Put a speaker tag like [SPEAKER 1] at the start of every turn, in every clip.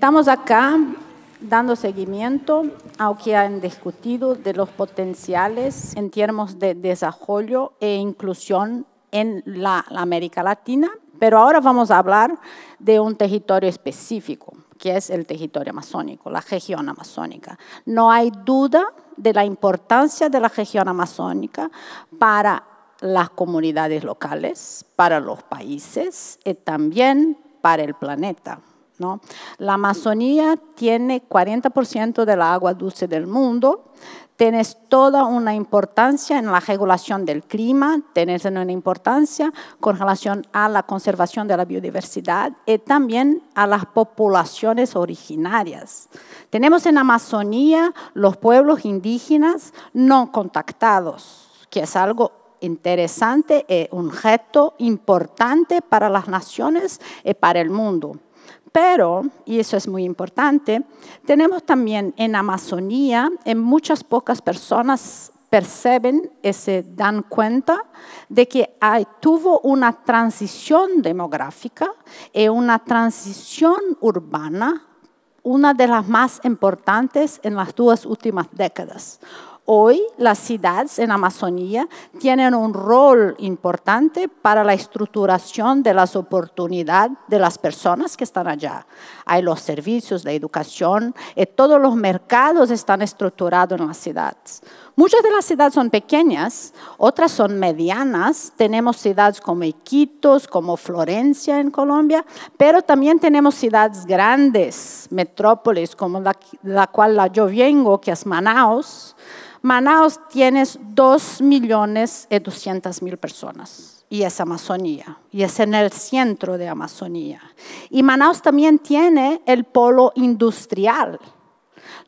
[SPEAKER 1] Estamos acá dando seguimiento a lo que han discutido de los potenciales en términos de desarrollo e inclusión en la, América Latina, pero ahora vamos a hablar de un territorio específico, que es el territorio amazónico, la región amazónica. No hay duda de la importancia de la región amazónica para las comunidades locales, para los países y también para el planeta. La Amazonía tiene 40% de la agua dulce del mundo, tenés toda una importancia en la regulación del clima, tenés una importancia con relación a la conservación de la biodiversidad y también a las poblaciones originarias. Tenemos en Amazonía los pueblos indígenas no contactados, que es algo interesante y e un reto importante para las naciones y para el mundo. Pero, y eso es muy importante, tenemos también en Amazonía, en muchas pocas personas perciben se dan cuenta de que tuvo una transición demográfica y una transición urbana, una de las más importantes en las dos últimas décadas Hoy las ciudades en Amazonía tienen un rol importante para la estructuración de las oportunidades de las personas que están allá. Hay los servicios, la educación, y eh, todos los mercados están estructurados en las ciudades. Muchas de las ciudades son pequeñas, otras son medianas. Tenemos ciudades como Iquitos, como Florencia en Colombia, pero también tenemos ciudades grandes, metrópolis, como la, cual yo vengo, que es Manaus Manaos tiene 2 millones y doscientas mil personas y es Amazonía y es en el centro de Amazonía. Y Manaos también tiene el polo industrial.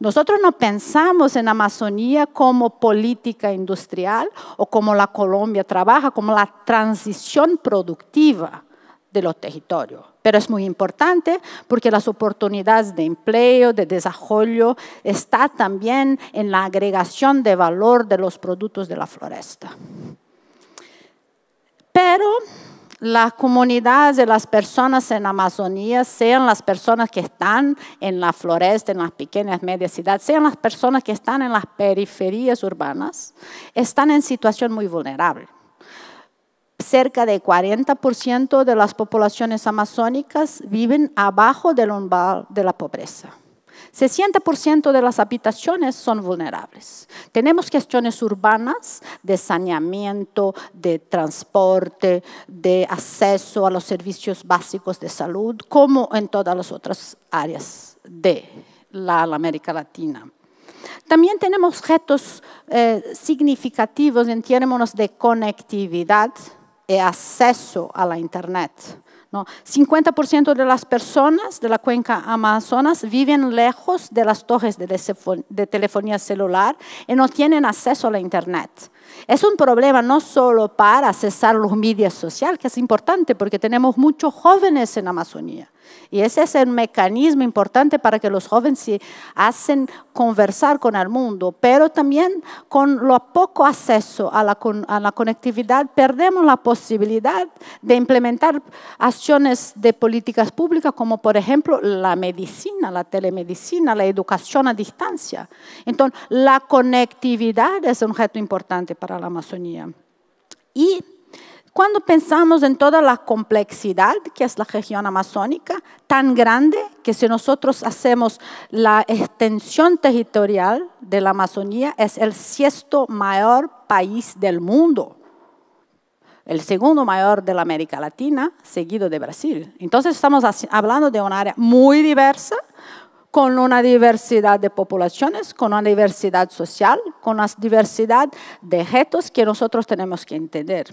[SPEAKER 1] Nosotros no pensamos en Amazonía como política industrial o como la Colombia trabaja, como la transición productiva de los territorios. Pero es muy importante porque las oportunidades de empleo, de desarrollo, está también en la agregación de valor de los productos de la floresta. Pero las comunidades de las personas en Amazonía, sean las personas que están en la floresta, en las pequeñas medias ciudades, sean las personas que están en las periferias urbanas, están en situación muy vulnerable cerca de 40% de las poblaciones amazónicas viven abajo del umbral de la pobreza. 60% de las habitaciones son vulnerables. Tenemos cuestiones urbanas de saneamiento, de transporte, de acceso a los servicios básicos de salud, como en todas las otras áreas de la, América Latina. También tenemos retos eh, significativos en términos de conectividad, e acceso a la internet. 50% de las personas de la cuenca Amazonas viven lejos de las torres de telefonía celular y no tienen acceso a la Internet. Es un problema no solo para accesar los medios sociales, que es importante porque tenemos muchos jóvenes en Amazonía, y ese es el mecanismo importante para que los jóvenes se hacen conversar con el mundo, pero también con lo poco acceso a la, conectividad, perdemos la posibilidad de implementar acciones de políticas públicas como por ejemplo la medicina, la telemedicina, la educación a distancia. Entonces, la conectividad es un reto importante para la Amazonía. Y cuando pensamos en toda la complejidad que es la región amazónica, tan grande que si nosotros hacemos la extensión territorial de la Amazonía, es el sexto mayor país del mundo el segundo mayor de la América Latina, seguido de Brasil. Entonces estamos hablando de un área muy diversa, con una diversidad de poblaciones, con una diversidad social, con una diversidad de retos que nosotros tenemos que entender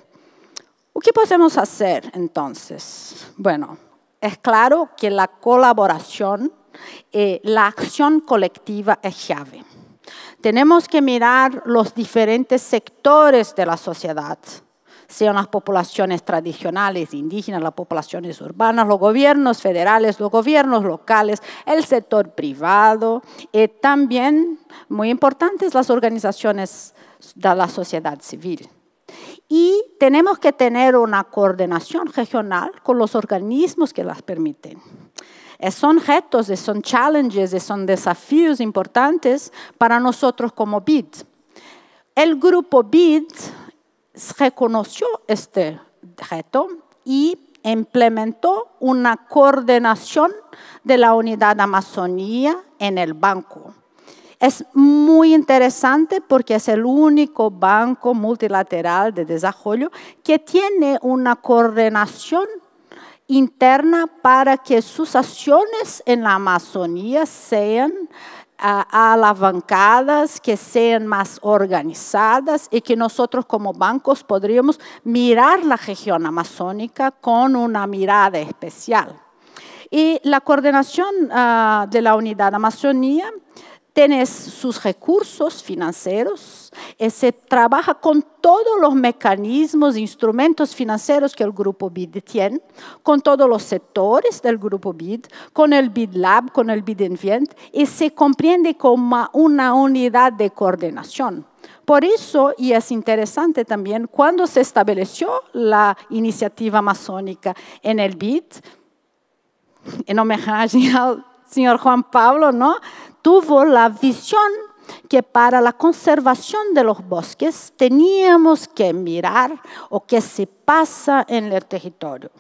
[SPEAKER 1] qué podemos hacer entonces? Bueno, es claro que la colaboración, eh, la acción colectiva es clave. Tenemos que mirar los diferentes sectores de la sociedad, sean las poblaciones tradicionales, indígenas, las poblaciones urbanas, los gobiernos federales, los gobiernos locales, el sector privado, y eh, también, muy importantes, las organizaciones de la sociedad civil y tenemos que tener una coordinación regional con los organismos que las permiten. Son retos, son challenges, son desafíos importantes para nosotros como BID. El grupo BID reconoció este reto y implementó una coordinación de la unidad Amazonía en el banco. Es muy interesante porque es el único banco multilateral de desarrollo que tiene una coordinación interna para que sus acciones en la Amazonía sean alavancadas, ah, que sean más organizadas y que nosotros como bancos podríamos mirar la región amazónica con una mirada especial. Y la coordinación ah, de la unidad Amazonía tienes sus recursos financieros, eh, se trabaja con todos los mecanismos, e instrumentos financieros que el Grupo BID tiene, con todos los sectores del Grupo BID, con el BID Lab, con el BID Invent, y se comprende como una unidad de coordinación. Por eso, y es interesante también, cuando se estableció la iniciativa masónica en el BID, en homenaje al señor Juan Pablo, ¿no? tuvo la visión que para la conservación de los bosques teníamos que mirar o qué se pasa en el territorio.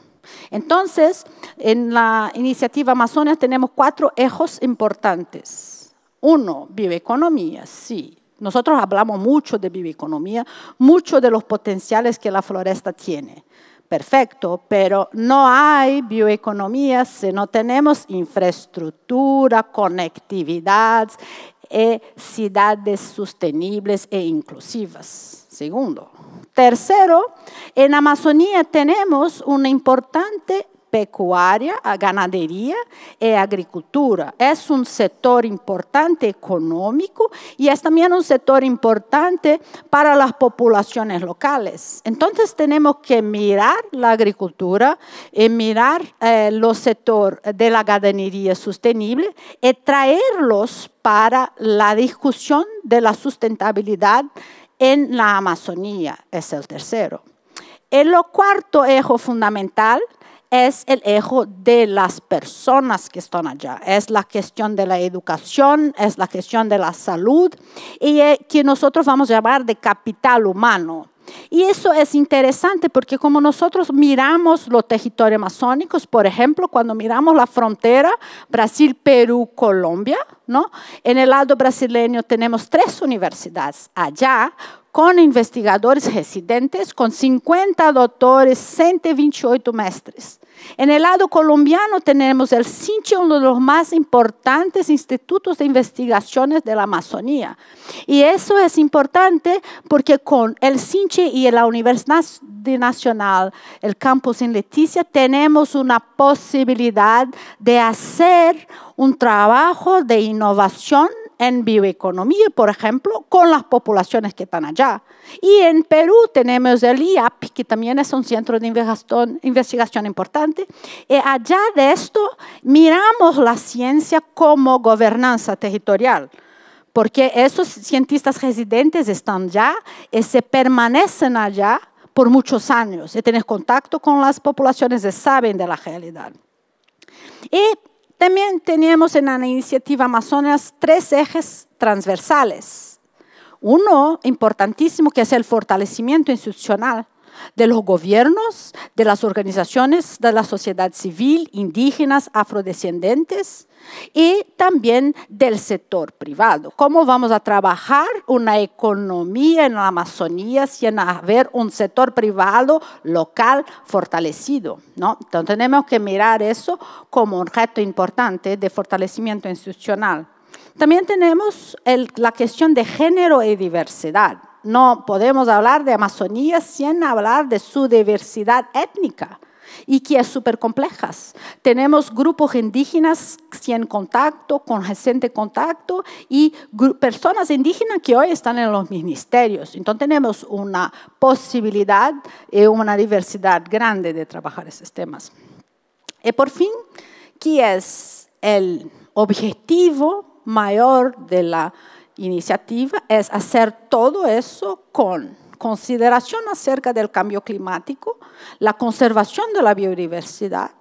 [SPEAKER 1] Entonces, en la iniciativa Amazonas tenemos cuatro ejes importantes. Uno, bioeconomía, sí. Nosotros hablamos mucho de bioeconomía, mucho de los potenciales que la floresta tiene perfecto, pero no hay bioeconomía si no tenemos infraestructura, conectividad y eh, ciudades sostenibles e inclusivas. Segundo. Tercero, en Amazonía tenemos una importante pecuaria, a ganadería e agricultura. Es un sector importante económico y es también un sector importante para las poblaciones locales. Entonces tenemos que mirar la agricultura y eh, mirar eh, los sectores de la ganadería sostenible y traerlos para la discusión de la sustentabilidad en la Amazonía, es el tercero. En eh, lo cuarto eje fundamental es el eje de las personas que están allá. Es la cuestión de la educación, es la cuestión de la salud y eh, que nosotros vamos a llamar de capital humano. Y eso es interesante porque como nosotros miramos los territorios amazónicos, por ejemplo, cuando miramos la frontera Brasil-Perú-Colombia, colombia en el lado brasileño tenemos tres universidades allá con investigadores residentes, con 50 doctores, 128 mestres. En el lado colombiano tenemos el CINCHE, uno de los más importantes institutos de investigaciones de la Amazonía. Y eso es importante porque con el CINCHE y la Universidad Nacional, el campus en Leticia, tenemos una posibilidad de hacer un trabajo de innovación en bioeconomía, por ejemplo, con las poblaciones que están allá. Y en Perú tenemos el IAP, que también es un centro de investigación, importante. Y allá de esto, miramos la ciencia como gobernanza territorial porque esos cientistas residentes están ya y se permanecen allá por muchos años y tienen contacto con las poblaciones y saben de la realidad. Y también teníamos en la iniciativa Amazonas tres ejes transversales. Uno importantísimo que es el fortalecimiento institucional de los gobiernos, de las organizaciones, de la sociedad civil, indígenas, afrodescendientes, y también del sector privado. ¿Cómo vamos a trabajar una economía en la Amazonía sin haber un sector privado local fortalecido? ¿no? Entonces tenemos que mirar eso como un reto importante de fortalecimiento institucional. También tenemos la cuestión de género y diversidad. No podemos hablar de Amazonía sin hablar de su diversidad étnica y que es súper complejas. Tenemos grupos indígenas sin contacto, con reciente contacto y personas indígenas que hoy están en los ministerios. Entonces tenemos una posibilidad y eh, una diversidad grande de trabajar esos temas. Y por fin, que es el objetivo mayor de la iniciativa? Es hacer todo eso con consideración acerca del cambio climático, la conservación de la biodiversidad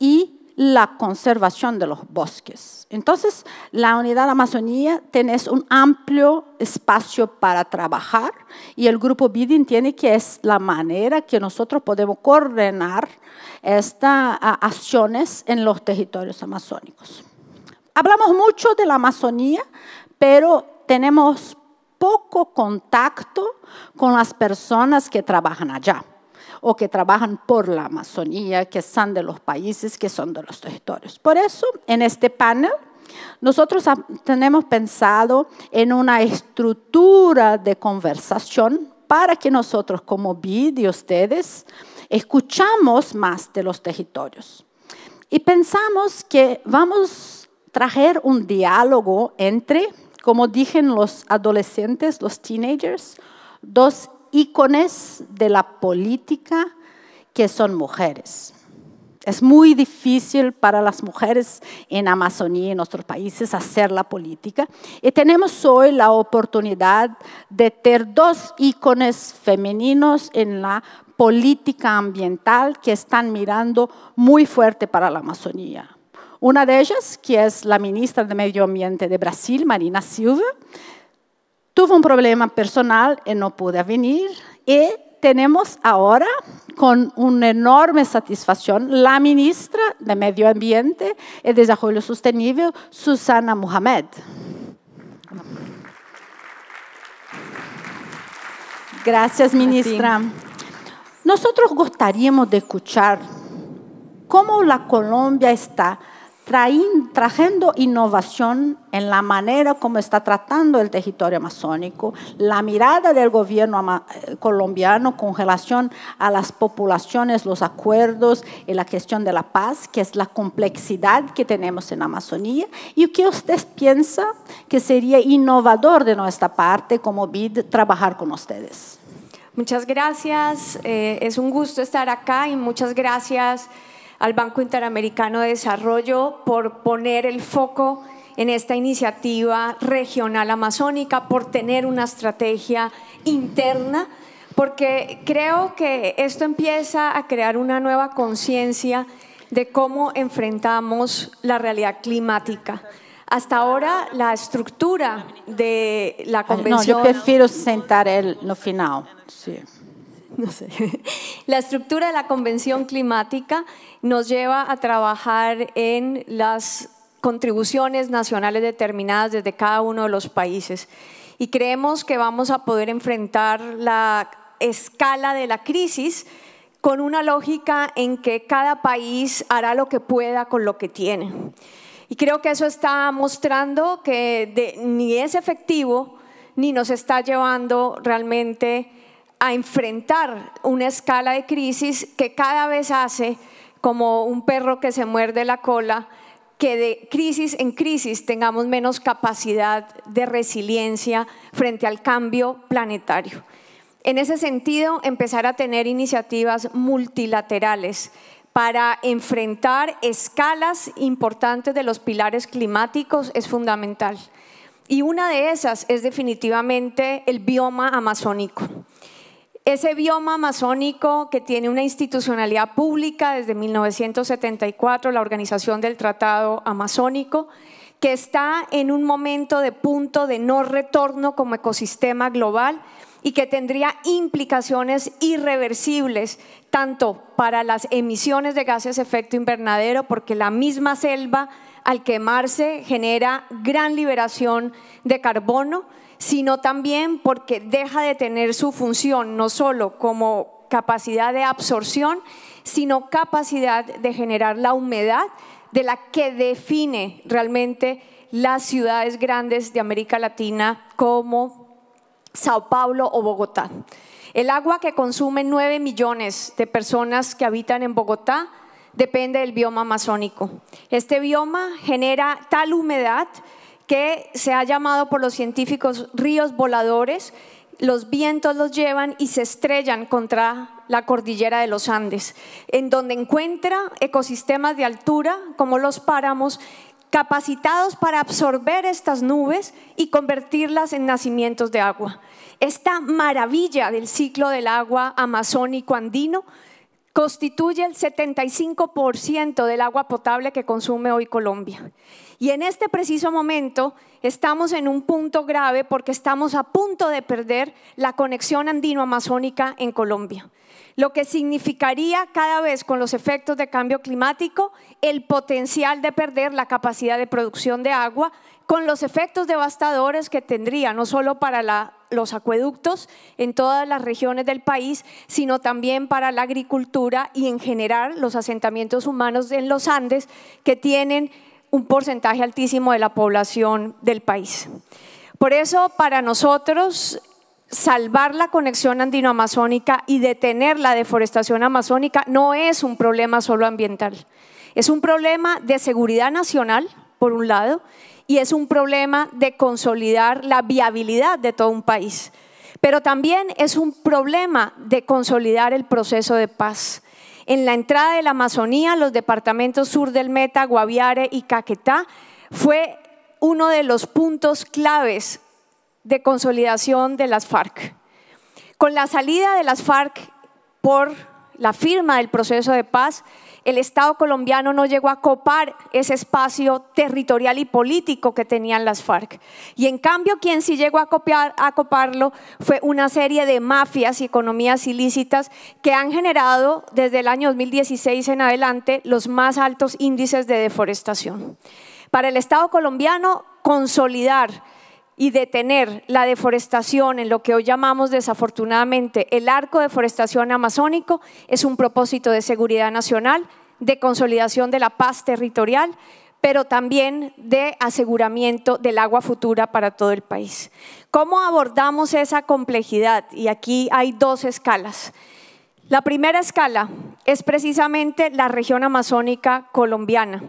[SPEAKER 1] y la conservación de los bosques. Entonces, la unidad Amazonía tiene un amplio espacio para trabajar y el grupo BIDIN entiende que es la manera que nosotros podemos coordinar estas acciones en los territorios amazónicos. Hablamos mucho de la Amazonía, pero tenemos contacto con las personas que trabajan allá o que trabajan por la Amazonía, que son de los países, que son de los territorios. Por eso, en este panel, nosotros tenemos pensado en una estructura de conversación para que nosotros, como BID y ustedes, escuchamos más de los territorios. Y pensamos que vamos a traer un diálogo entre como dicen los adolescentes, los teenagers, dos ícones de la política que son mujeres. Es muy difícil para las mujeres en Amazonía en nuestros países hacer la política. Y tenemos hoy la oportunidad de tener dos ícones femeninos en la política ambiental que están mirando muy fuerte para la Amazonía. Una de ellas, que es la ministra de Medio Ambiente de Brasil, Marina Silva, tuvo un problema personal y no pudo venir. Y tenemos ahora, con una enorme satisfacción, la ministra de Medio Ambiente y Desarrollo Sostenible, Susana Mohamed. Gracias, ministra. Nosotros gustaríamos de escuchar cómo la Colombia está traín, trayendo innovación en la manera como está tratando el territorio amazónico, la mirada del gobierno eh, colombiano con relación a las poblaciones, los acuerdos y la cuestión de la paz, que es la complejidad que tenemos en Amazonía, y qué usted piensa que sería innovador de nuestra parte como BID trabajar con ustedes.
[SPEAKER 2] Muchas gracias, eh, es un gusto estar acá y muchas gracias al Banco Interamericano de Desarrollo por poner el foco en esta iniciativa regional amazónica, por tener una estrategia interna, porque creo que esto empieza a crear una nueva conciencia de cómo enfrentamos la realidad climática. Hasta ahora la estructura de la convención... No, yo prefiero
[SPEAKER 1] sentar el, no final.
[SPEAKER 2] Sí. sé. La estructura de la Convención Climática nos lleva a trabajar en las contribuciones nacionales determinadas desde cada uno de los países. Y creemos que vamos a poder enfrentar la escala de la crisis con una lógica en que cada país hará lo que pueda con lo que tiene. Y creo que eso está mostrando que ni es efectivo ni nos está llevando realmente a enfrentar una escala de crisis que cada vez hace como un perro que se muerde la cola, que de crisis en crisis tengamos menos capacidad de resiliencia frente al cambio planetario. En ese sentido, empezar a tener iniciativas multilaterales para enfrentar escalas importantes de los pilares climáticos es fundamental. Y una de esas es definitivamente el bioma amazónico. Ese bioma amazónico que tiene una institucionalidad pública desde 1974, la Organización del Tratado Amazónico, que está en un momento de punto de no retorno como ecosistema global y que tendría implicaciones irreversibles tanto para las emisiones de gases de efecto invernadero, porque la misma selva al quemarse genera gran liberación de carbono, sino también porque deja de tener su función no solo como capacidad de absorción, sino capacidad de generar la humedad de la que define realmente las ciudades grandes de América Latina como Sao Paulo o Bogotá. El agua que consumen 9 millones de personas que habitan en Bogotá depende del bioma amazónico. Este bioma genera tal humedad que se ha llamado por los científicos ríos voladores. Los vientos los llevan y se estrellan contra la cordillera de los Andes, en donde encuentra ecosistemas de altura, como los páramos, capacitados para absorber estas nubes y convertirlas en nacimientos de agua. Esta maravilla del ciclo del agua amazónico andino constituye el 75% del agua potable que consume hoy Colombia. Y en este preciso momento estamos en un punto grave porque estamos a punto de perder la conexión andino-amazónica en Colombia, lo que significaría cada vez con los efectos de cambio climático el potencial de perder la capacidad de producción de agua con los efectos devastadores que tendría, no solo para los acueductos en todas las regiones del país, sino también para la agricultura y en general los asentamientos humanos en los Andes, que tienen un porcentaje altísimo de la población del país. Por eso, para nosotros, salvar la conexión andino-amazónica y detener la deforestación amazónica no es un problema solo ambiental, es un problema de seguridad nacional, por un lado, y es un problema de consolidar la viabilidad de todo un país. Pero también es un problema de consolidar el proceso de paz. En la entrada de la Amazonía, los departamentos sur del Meta, Guaviare y Caquetá fue uno de los puntos claves de consolidación de las FARC. Con la salida de las FARC por la firma del proceso de paz, el Estado colombiano no llegó a copar ese espacio territorial y político que tenían las FARC. Y en cambio, quien sí llegó a, copiar, a coparlo fue una serie de mafias y economías ilícitas que han generado desde el año 2016 en adelante los más altos índices de deforestación. Para el Estado colombiano, consolidar y detener la deforestación en lo que hoy llamamos desafortunadamente el arco de deforestación amazónico es un propósito de seguridad nacional, de consolidación de la paz territorial, pero también de aseguramiento del agua futura para todo el país. ¿Cómo abordamos esa complejidad? Y aquí hay dos escalas. La primera escala es precisamente la región amazónica colombiana,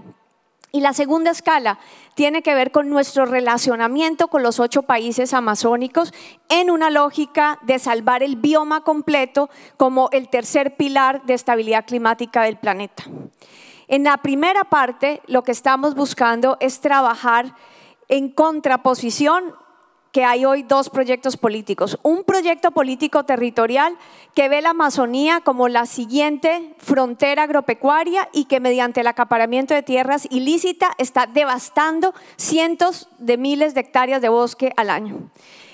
[SPEAKER 2] y la segunda escala tiene que ver con nuestro relacionamiento con los ocho países amazónicos en una lógica de salvar el bioma completo como el tercer pilar de estabilidad climática del planeta. En la primera parte, lo que estamos buscando es trabajar en contraposición que hay hoy dos proyectos políticos. Un proyecto político territorial que ve la Amazonía como la siguiente frontera agropecuaria y que mediante el acaparamiento de tierras ilícita está devastando cientos de miles de hectáreas de bosque al año.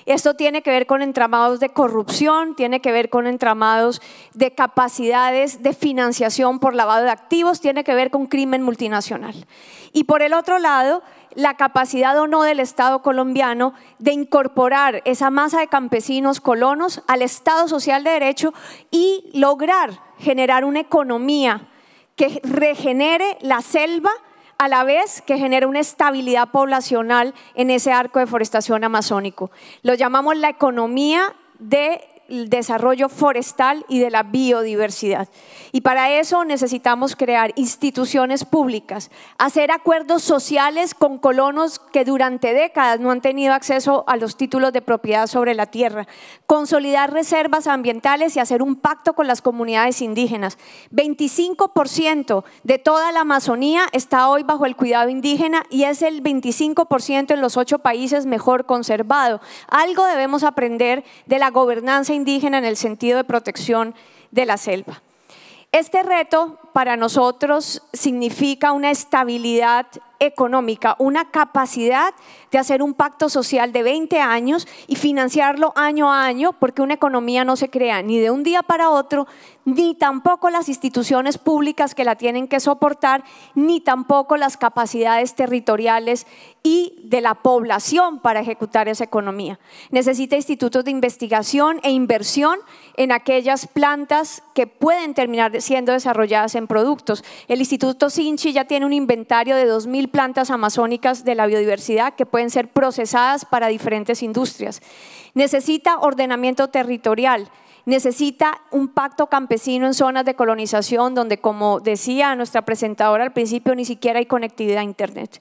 [SPEAKER 2] Esto tiene que ver con entramados de corrupción, tiene que ver con entramados de capacidades de financiación por lavado de activos, tiene que ver con crimen multinacional. Y por el otro lado, la capacidad o no del Estado colombiano de incorporar esa masa de campesinos colonos al Estado social de derecho y lograr generar una economía que regenere la selva a la vez que genera una estabilidad poblacional en ese arco de forestación amazónico. Lo llamamos la economía de desarrollo forestal y de la biodiversidad. Y para eso necesitamos crear instituciones públicas, hacer acuerdos sociales con colonos que durante décadas no han tenido acceso a los títulos de propiedad sobre la tierra, consolidar reservas ambientales y hacer un pacto con las comunidades indígenas. 25% de toda la Amazonía está hoy bajo el cuidado indígena y es el 25% en los ocho países mejor conservado. Algo debemos aprender de la gobernanza indígena en el sentido de protección de la selva. Este reto para nosotros significa una estabilidad económica, una capacidad de hacer un pacto social de 20 años y financiarlo año a año, porque una economía no se crea ni de un día para otro, ni tampoco las instituciones públicas que la tienen que soportar, ni tampoco las capacidades territoriales y de la población para ejecutar esa economía. Necesita institutos de investigación e inversión en aquellas plantas que pueden terminar siendo desarrolladas en productos. El Instituto Sinchi ya tiene un inventario de 2.000 plantas amazónicas de la biodiversidad que pueden ser procesadas para diferentes industrias. Necesita ordenamiento territorial, necesita un pacto campesino en zonas de colonización donde, como decía nuestra presentadora al principio, ni siquiera hay conectividad a Internet.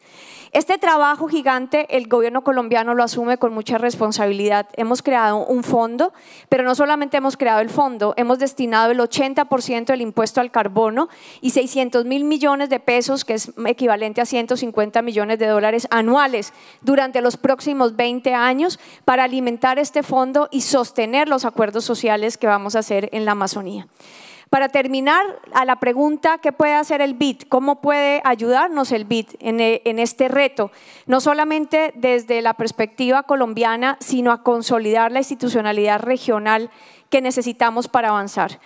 [SPEAKER 2] Este trabajo gigante el gobierno colombiano lo asume con mucha responsabilidad. Hemos creado un fondo, pero no solamente hemos creado el fondo, hemos destinado el 80% del impuesto al carbono y 600 mil millones de pesos, que es equivalente a 150 millones de dólares anuales durante los próximos 20 años para alimentar este fondo y sostener los acuerdos sociales que vamos a hacer en la Amazonía. Para terminar, a la pregunta, ¿qué puede hacer el BID? ¿Cómo puede ayudarnos el BID en, e, en este reto? No solamente desde la perspectiva colombiana, sino a consolidar la institucionalidad regional que necesitamos para avanzar.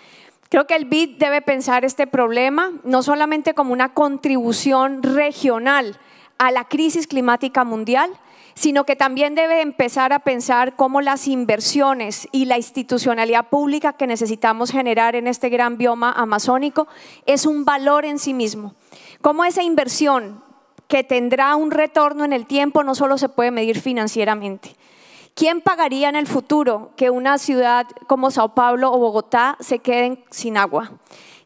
[SPEAKER 2] Creo que el BID debe pensar este problema no solamente como una contribución regional a la crisis climática mundial, sino que también debe empezar a pensar cómo las inversiones y la institucionalidad pública que necesitamos generar en este gran bioma amazónico es un valor en sí mismo. Cómo esa inversión que tendrá un retorno en el tiempo no solo se puede medir financieramente, ¿Quién pagaría en el futuro que una ciudad como Sao Paulo o Bogotá se queden sin agua?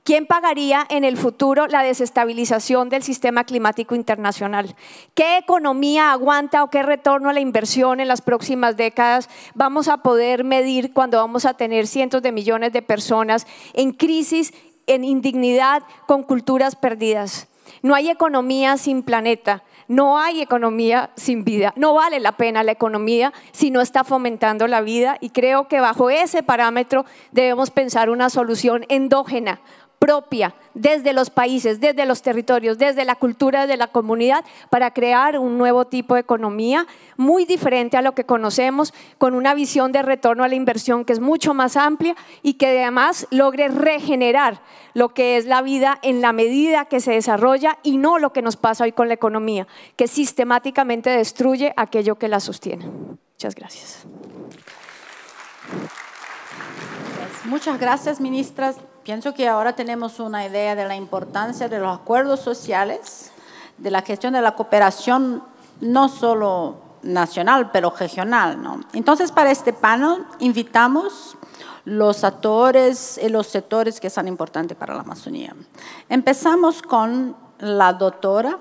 [SPEAKER 2] ¿Quién pagaría en el futuro la desestabilización del sistema climático internacional? ¿Qué economía aguanta o qué retorno a la inversión en las próximas décadas vamos a poder medir cuando vamos a tener cientos de millones de personas en crisis, en indignidad, con culturas perdidas? No hay economía sin planeta. No hay economía sin vida. No vale la pena la economía si no está fomentando la vida y creo que bajo ese parámetro debemos pensar una solución endógena propia desde los países, desde los territorios, desde la cultura desde la comunidad para crear un nuevo tipo de economía muy diferente a lo que conocemos, con una visión de retorno a la inversión que es mucho más amplia y que además logre regenerar lo que es la vida en la medida que se desarrolla y no lo que nos pasa hoy con la economía, que sistemáticamente destruye aquello que la sostiene. Muchas gracias.
[SPEAKER 1] Muchas gracias, ministras. Pienso que ahora tenemos una idea de la importancia de los acuerdos sociales, de la gestión de la cooperación no solo nacional, pero regional. ¿no? Entonces, para este panel invitamos los actores y eh, los sectores que son importantes para la Amazonía. Empezamos con la doctora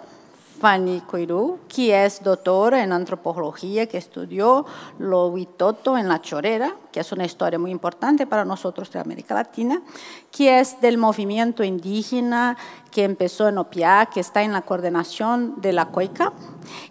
[SPEAKER 1] Fanny Coirú, que es doctora en antropología, que estudió lo huitoto en La Chorera, que es una historia muy importante para nosotros de América Latina, que es del movimiento indígena que empezó en Opiá, que está en la coordinación de la COICA.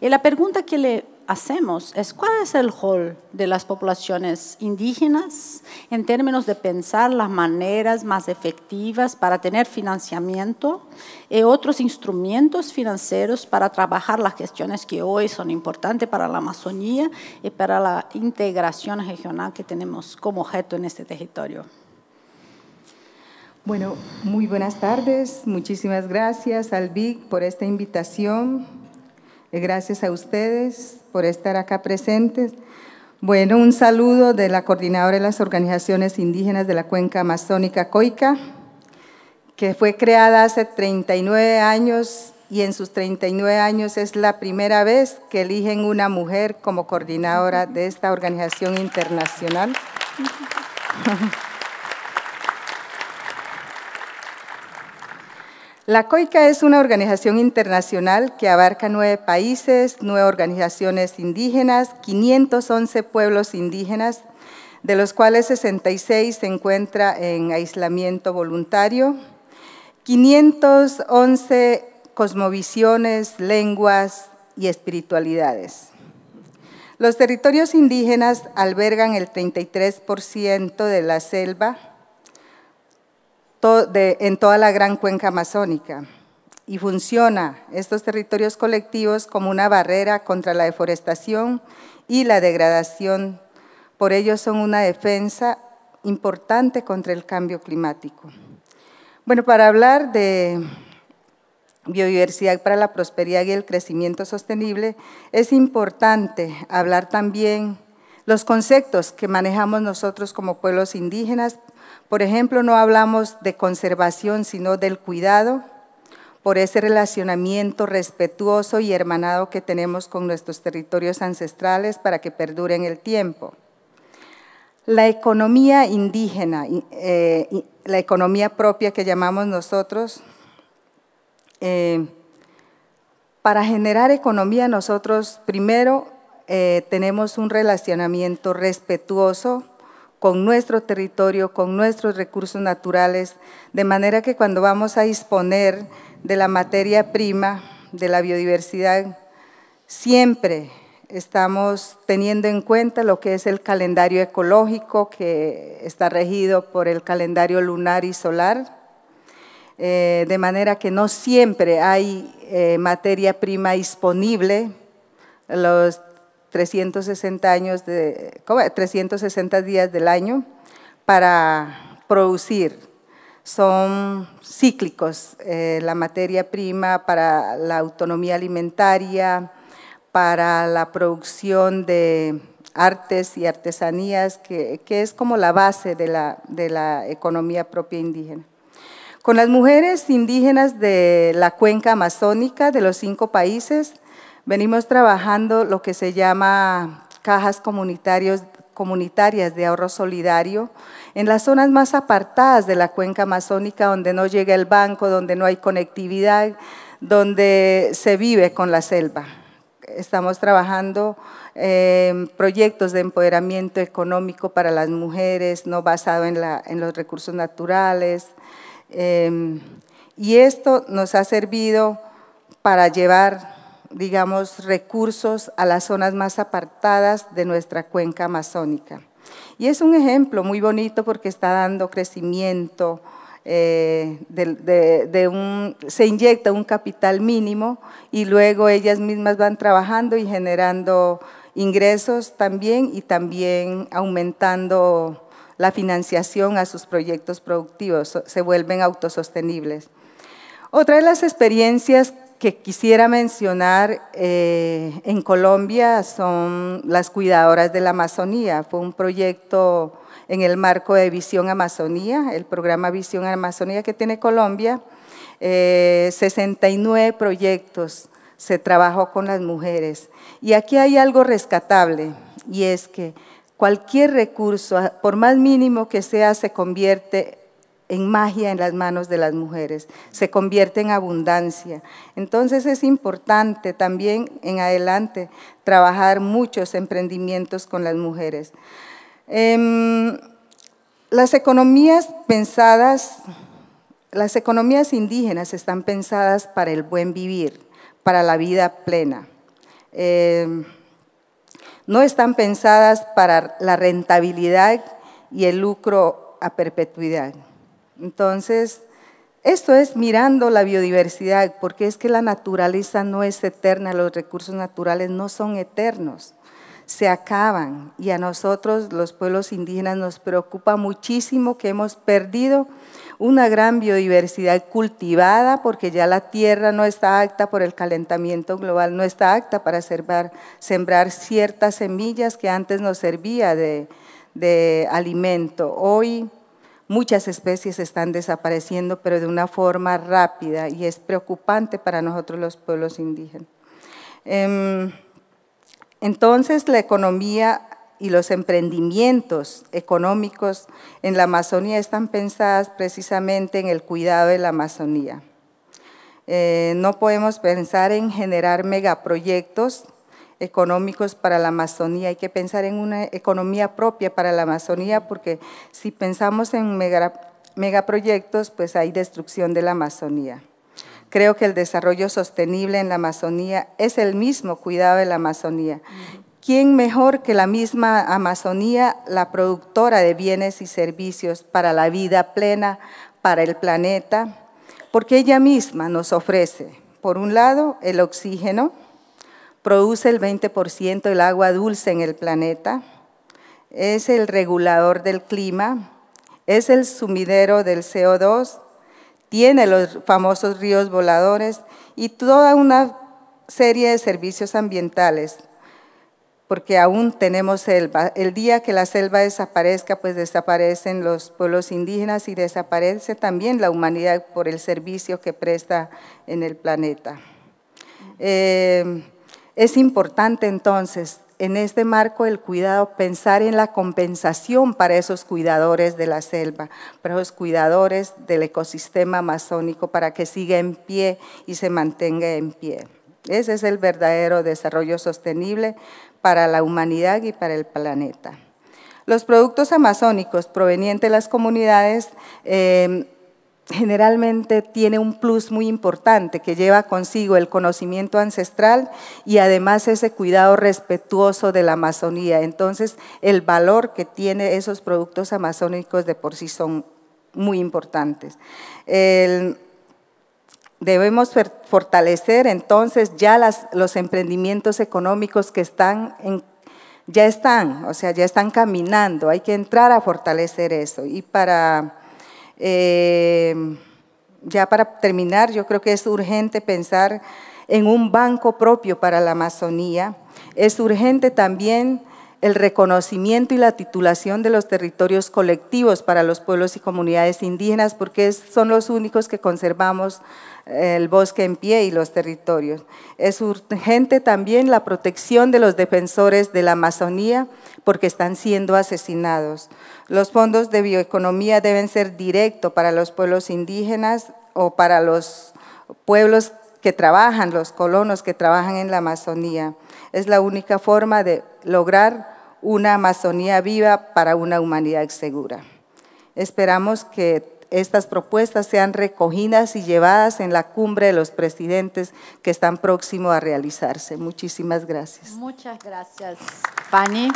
[SPEAKER 1] Y la pregunta que le hacemos es cuál es el rol de las poblaciones indígenas en términos de pensar las maneras más efectivas para tener financiamiento y eh, otros instrumentos financieros para trabajar las gestiones que hoy son importantes para la Amazonía y para la integración regional que tenemos como objeto en este territorio.
[SPEAKER 3] Bueno, muy buenas tardes. Muchísimas gracias al BIC por esta invitación. Eh, gracias a ustedes por estar acá presentes. Bueno, un saludo de la coordinadora de las organizaciones indígenas de la cuenca amazónica Coica, que fue creada hace 39 años y en sus 39 años es la primera vez que eligen una mujer como coordinadora de esta organización internacional. La COICA es una organización internacional que abarca nueve países, nueve organizaciones indígenas, 511 pueblos indígenas, de los cuales 66 se encuentra en aislamiento voluntario, 511 cosmovisiones, lenguas y espiritualidades. Los territorios indígenas albergan el 33% de la selva, en toda la gran cuenca amazónica y funciona estos territorios colectivos como una barrera contra la deforestación y la degradación. Por ello son una defensa importante contra el cambio climático. Bueno, para hablar de biodiversidad para la prosperidad y el crecimiento sostenible, es importante hablar también los conceptos que manejamos nosotros como pueblos indígenas por ejemplo, no hablamos de conservación, sino del cuidado por ese relacionamiento respetuoso y hermanado que tenemos con nuestros territorios ancestrales para que perduren el tiempo. La economía indígena, eh, la economía propia que llamamos nosotros, eh, para generar economía nosotros primero eh, tenemos un relacionamiento respetuoso con nuestro territorio, con nuestros recursos naturales, de manera que cuando vamos a disponer de la materia prima, de la biodiversidad, siempre estamos teniendo en cuenta lo que es el calendario ecológico que está regido por el calendario lunar y solar, eh, de manera que no siempre hay eh, materia prima disponible. Los 360, años de, 360 días del año para producir. Son cíclicos, eh, la materia prima para la autonomía alimentaria, para la producción de artes y artesanías, que, es como la base de la, de la economía propia indígena. Con las mujeres indígenas de la cuenca amazónica de los cinco países, Venimos trabajando lo que se llama cajas comunitarias de ahorro solidario en las zonas más apartadas de la cuenca amazónica, donde no llega el banco, donde no hay conectividad, donde se vive con la selva. Estamos trabajando eh, proyectos de empoderamiento económico para las mujeres, no basado en, los recursos naturales. Eh, y esto nos ha servido para llevar digamos, recursos a las zonas más apartadas de nuestra cuenca amazónica. Y es un ejemplo muy bonito porque está dando crecimiento, eh, un, se inyecta un capital mínimo y luego ellas mismas van trabajando y generando ingresos también y también aumentando la financiación a sus proyectos productivos, se vuelven autosostenibles. Otra de las experiencias que quisiera mencionar eh, en Colombia son las cuidadoras de la Amazonía. Fue un proyecto en el marco de Visión Amazonía, el programa Visión Amazonía que tiene Colombia. 69 eh, proyectos se trabajó con las mujeres. Y aquí hay algo rescatable y es que cualquier recurso, por más mínimo que sea, se convierte en magia en las manos de las mujeres, se convierte en abundancia. Entonces es importante también en adelante trabajar muchos emprendimientos con las mujeres. Em, las economías pensadas, las economías indígenas están pensadas para el buen vivir, para la vida plena. Em, no están pensadas para la rentabilidad y el lucro a perpetuidad. Entonces, esto es mirando la biodiversidad, porque es que la naturaleza no es eterna, los recursos naturales no son eternos, se acaban. Y a nosotros, los pueblos indígenas, nos preocupa muchísimo que hemos perdido una gran biodiversidad cultivada, porque ya la tierra no está apta por el calentamiento global, no está apta para sembrar, ciertas semillas que antes nos servía de, de alimento. Hoy Muchas especies están desapareciendo, pero de una forma rápida y es preocupante para nosotros los pueblos indígenas. Em, entonces, la economía y los emprendimientos económicos en la Amazonía están pensadas precisamente en el cuidado de la Amazonía. Eh, no podemos pensar en generar megaproyectos económicos para la Amazonía. Hay que pensar en una economía propia para la Amazonía porque si pensamos en megaproyectos, pues hay destrucción de la Amazonía. Creo que el desarrollo sostenible en la Amazonía es el mismo cuidado de la Amazonía. ¿Quién mejor que la misma Amazonía, la productora de bienes y servicios para la vida plena, para el planeta? Porque ella misma nos ofrece, por un lado, el oxígeno, produce el 20% del agua dulce en el planeta, es el regulador del clima, es el sumidero del CO2, tiene los famosos ríos voladores y toda una serie de servicios ambientales, porque aún tenemos selva. El día que la selva desaparezca, pues desaparecen los pueblos indígenas y desaparece también la humanidad por el servicio que presta en el planeta. Eh, es importante entonces, en este marco del cuidado, pensar en la compensación para esos cuidadores de la selva, para esos cuidadores del ecosistema amazónico, para que siga en pie y se mantenga en pie. Ese es el verdadero desarrollo sostenible para la humanidad y para el planeta. Los productos amazónicos provenientes de las comunidades eh, generalmente tiene un plus muy importante que lleva consigo el conocimiento ancestral y además ese cuidado respetuoso de la Amazonía. Entonces, el valor que tiene esos productos amazónicos de por sí son muy importantes. debemos fortalecer entonces ya los emprendimientos económicos que están ya están, o sea, ya están caminando, hay que entrar a fortalecer eso. Y para Em, ya para terminar, yo creo que es urgente pensar en un banco propio para la Amazonía. Es urgente también el reconocimiento y la titulación de los territorios colectivos para los pueblos y comunidades indígenas, porque son los únicos que conservamos eh, el bosque en pie y los territorios. Es urgente también la protección de los defensores de la Amazonía porque están siendo asesinados. Los fondos de bioeconomía deben ser directos para los pueblos indígenas o para los pueblos que trabajan, los colonos que trabajan en la Amazonía. Es la única forma de lograr una Amazonía viva para una humanidad segura. Esperamos que estas propuestas sean recogidas y llevadas en la cumbre de los presidentes que están próximos a realizarse. Muchísimas gracias.
[SPEAKER 1] Muchas gracias, Fanny.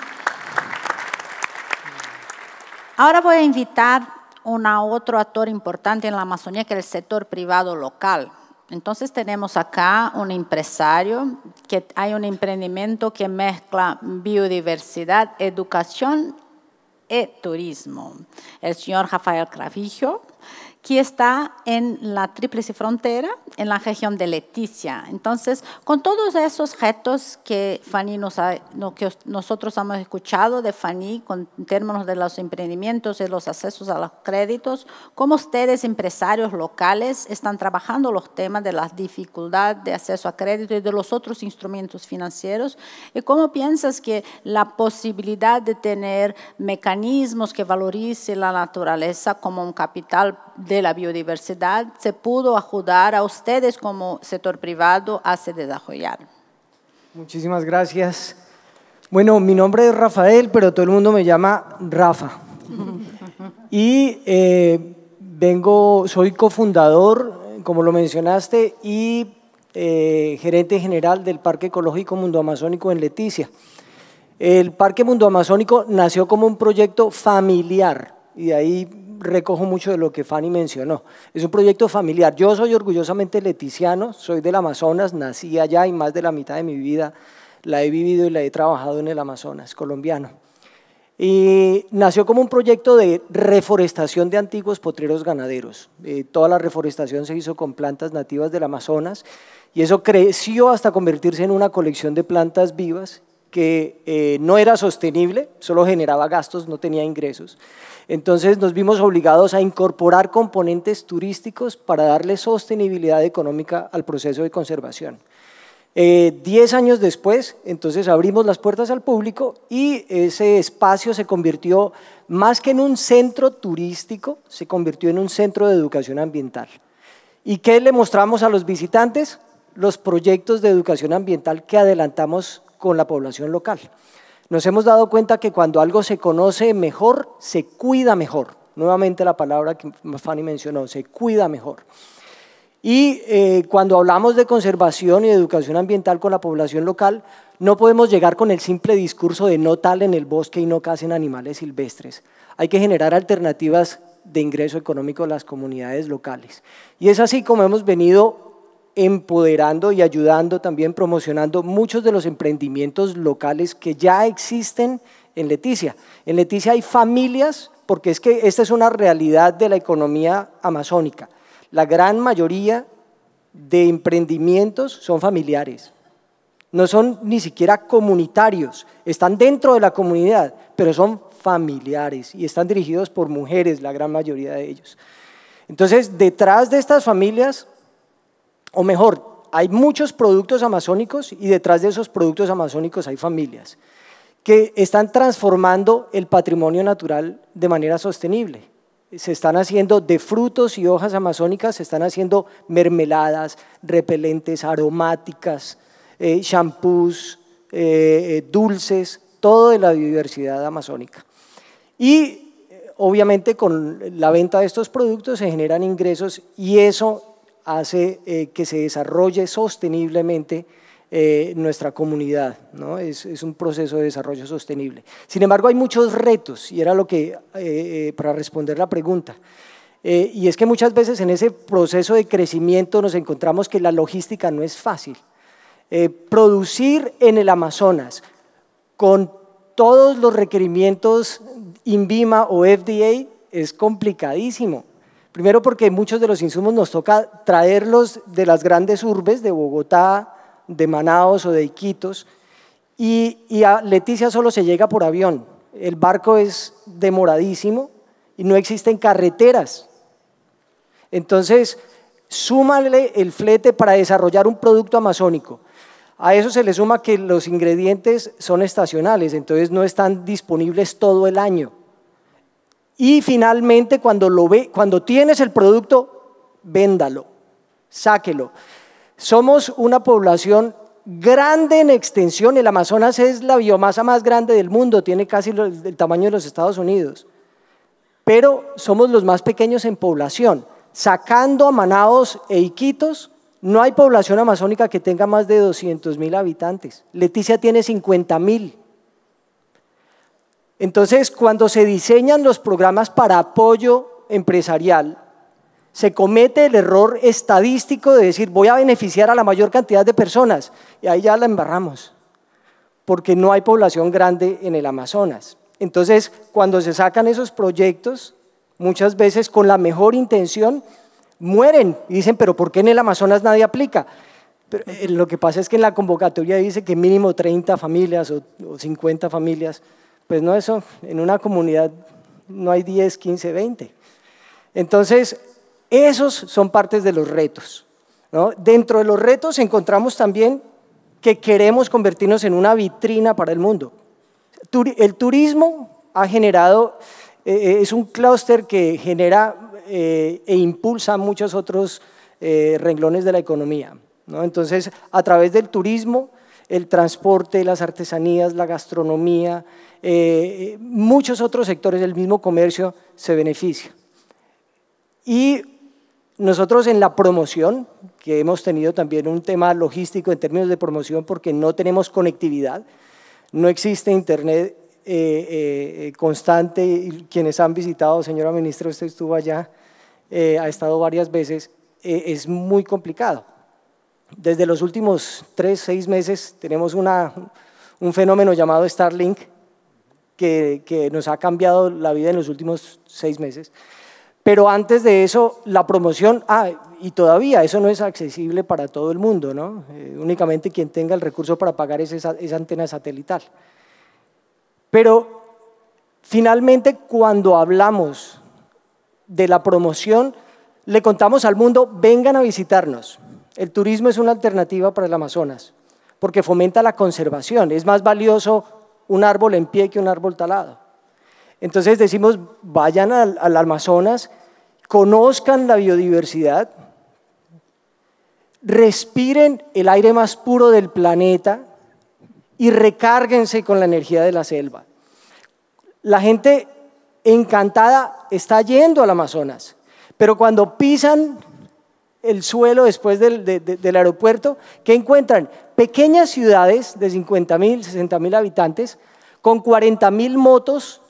[SPEAKER 1] Ahora voy a invitar a otro actor importante en la Amazonía, que es el sector privado local. Entonces tenemos acá un empresario que hay un emprendimiento que mezcla biodiversidad, educación y turismo. El señor Rafael Cravigio que está en la Tríplice Frontera, en la región de Leticia. Entonces, con todos esos retos que, Fanny nos que nosotros hemos escuchado de Fanny con en términos de los emprendimientos y los accesos a los créditos, cómo ustedes, empresarios locales, están trabajando los temas de la dificultad de acceso a crédito y de los otros instrumentos financieros, y cómo piensas que la posibilidad de tener mecanismos que valoricen la naturaleza como un capital de de la biodiversidad se pudo ayudar a ustedes como sector privado a se desarrollar.
[SPEAKER 4] Muchísimas gracias. Bueno, mi nombre es Rafael, pero todo el mundo me llama Rafa. y eh, vengo, soy cofundador, como lo mencionaste, y eh, gerente general del Parque Ecológico Mundo Amazónico en Leticia. El Parque Mundo Amazónico nació como un proyecto familiar y de ahí recojo mucho de lo que Fanny mencionó. Es un proyecto familiar. Yo soy orgullosamente leticiano, soy del Amazonas, nací allá y más de la mitad de mi vida la he vivido y la he trabajado en el Amazonas colombiano. Y nació como un proyecto de reforestación de antiguos potreros ganaderos. Eh, toda la reforestación se hizo con plantas nativas del Amazonas y eso creció hasta convertirse en una colección de plantas vivas que eh, no era sostenible, solo generaba gastos, no tenía ingresos. Entonces nos vimos obligados a incorporar componentes turísticos para darle sostenibilidad económica al proceso de conservación. Eh, diez años después, entonces abrimos las puertas al público y ese espacio se convirtió más que en un centro turístico, se convirtió en un centro de educación ambiental. ¿Y qué le mostramos a los visitantes? Los proyectos de educación ambiental que adelantamos con la población local. Nos hemos dado cuenta que cuando algo se conoce mejor, se cuida mejor. Nuevamente la palabra que Fanny mencionó, se cuida mejor. Y eh, cuando hablamos de conservación y educación ambiental con la población local, no podemos llegar con el simple discurso de no tal en el bosque y no casen animales silvestres. Hay que generar alternativas de ingreso económico a las comunidades locales. Y es así como hemos venido empoderando y ayudando también, promocionando muchos de los emprendimientos locales que ya existen en Leticia. En Leticia hay familias, porque es que esta es una realidad de la economía amazónica. La gran mayoría de emprendimientos son familiares, no son ni siquiera comunitarios, están dentro de la comunidad, pero son familiares y están dirigidos por mujeres, la gran mayoría de ellos. Entonces, detrás de estas familias o mejor, hay muchos productos amazónicos y detrás de esos productos amazónicos hay familias que están transformando el patrimonio natural de manera sostenible. Se están haciendo de frutos y hojas amazónicas, se están haciendo mermeladas, repelentes, aromáticas, eh, shampoos, eh, eh, dulces, todo de la biodiversidad amazónica. Y eh, obviamente con la venta de estos productos se generan ingresos y eso hace eh, que se desarrolle sosteniblemente eh, nuestra comunidad. ¿no? Es, es, un proceso de desarrollo sostenible. Sin embargo, hay muchos retos, y era lo que, eh, para responder la pregunta, y es que muchas veces en ese proceso de crecimiento nos encontramos que la logística no es fácil. producir en el Amazonas con todos los requerimientos INVIMA o FDA es complicadísimo Primero porque muchos de los insumos nos toca traerlos de las grandes urbes, de Bogotá, de Manaos o de Iquitos, y, y a Leticia solo se llega por avión. El barco es demoradísimo y no existen carreteras. Entonces, súmale el flete para desarrollar un producto amazónico. A eso se le suma que los ingredientes son estacionales, entonces no están disponibles todo el año. Y finalmente, cuando, lo ve, cuando tienes el producto, véndalo, sáquelo. Somos una población grande en extensión. El Amazonas es la biomasa más grande del mundo, tiene casi el tamaño de los Estados Unidos. Pero somos los más pequeños en población. Sacando a Manaos e Iquitos, no hay población amazónica que tenga más de 200 mil habitantes. Leticia tiene 50 mil. Entonces, cuando se diseñan los programas para apoyo empresarial, se comete el error estadístico de decir voy a beneficiar a la mayor cantidad de personas y ahí ya la embarramos, porque no hay población grande en el Amazonas. Entonces, cuando se sacan esos proyectos, muchas veces con la mejor intención, mueren y dicen, pero ¿por qué en el Amazonas nadie aplica? Eh, lo que pasa es que en la convocatoria dice que mínimo 30 familias o 50 familias. Pues no, eso, en una comunidad no hay 10, 15, 20. Entonces, esos son partes de los retos. Dentro de los retos encontramos también que queremos convertirnos en una vitrina para el mundo. El turismo ha generado, eh, eh, es un clúster que genera eh, e impulsa muchos otros renglones de la economía. Entonces, a través del turismo, el transporte, las artesanías, la gastronomía, eh, muchos otros sectores del mismo comercio se benefician. Y nosotros en la promoción, que hemos tenido también un tema logístico en términos de promoción porque no tenemos conectividad, no existe internet eh, eh, constante, quienes han visitado, señora ministra, usted estuvo allá, ha estado varias veces, es muy complicado. Desde los últimos tres, seis meses tenemos un fenómeno llamado Starlink, que, nos ha cambiado la vida en los últimos seis meses. Pero antes de eso, la promoción, ah, y todavía eso no es accesible para todo el mundo, ¿no? Eh, únicamente quien tenga el recurso para pagar esa, antena satelital. Pero finalmente, cuando hablamos de la promoción, le contamos al mundo, vengan a visitarnos. El turismo es una alternativa para el Amazonas, porque fomenta la conservación. Es más valioso un árbol en pie que un árbol talado. Entonces decimos, vayan al, Amazonas, conozcan la biodiversidad, respiren el aire más puro del planeta y recárguense con la energía de la selva. La gente encantada está yendo al Amazonas, pero cuando pisan el suelo después del, aeropuerto, ¿qué encuentran? Pequeñas ciudades de 50.000, 60.000 habitantes, con 40.000 motos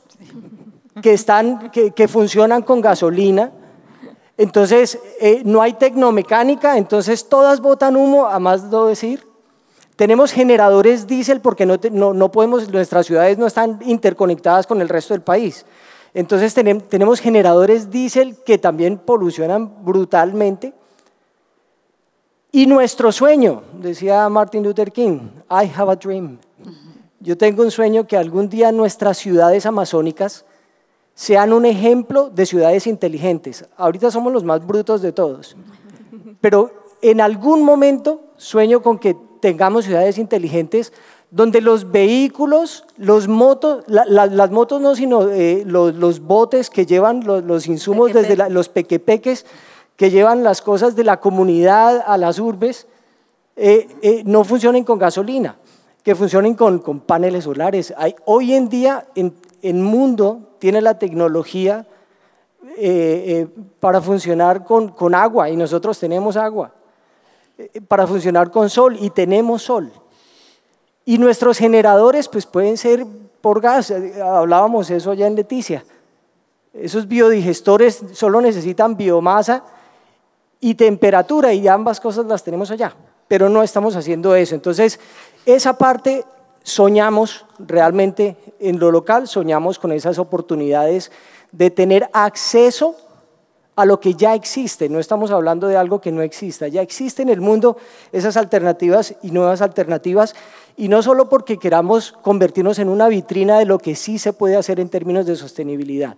[SPEAKER 4] que, están, que, funcionan con gasolina. Entonces, eh, no hay tecnomecánica, entonces todas botan humo, a más no decir. Tenemos generadores diésel porque no, no, podemos, nuestras ciudades no están interconectadas con el resto del país. Entonces, tenemos generadores diésel que también polucionan brutalmente. Y nuestro sueño, decía Martin Luther King, I have a dream. Yo tengo un sueño que algún día nuestras ciudades amazónicas sean un ejemplo de ciudades inteligentes. Ahorita somos los más brutos de todos, pero en algún momento sueño con que tengamos ciudades inteligentes donde los vehículos, los motos, las motos no, sino eh, los, botes que llevan los, insumos desde los pequepeques, que llevan las cosas de la comunidad a las urbes, eh, eh, no funcionen con gasolina, que funcionen con, paneles solares. hoy en día el mundo tiene la tecnología eh, para funcionar con, agua y nosotros tenemos agua, para funcionar con sol y tenemos sol. Y nuestros generadores pues pueden ser por gas, hablábamos eso ya en Leticia. Esos biodigestores solo necesitan biomasa y temperatura y ambas cosas las tenemos allá, pero no estamos haciendo eso. Entonces, esa parte soñamos realmente en lo local, soñamos con esas oportunidades de tener acceso a lo que ya existe, no estamos hablando de algo que no exista, ya existe en el mundo esas alternativas y nuevas alternativas, y no solo porque queramos convertirnos en una vitrina de lo que sí se puede hacer en términos de sostenibilidad,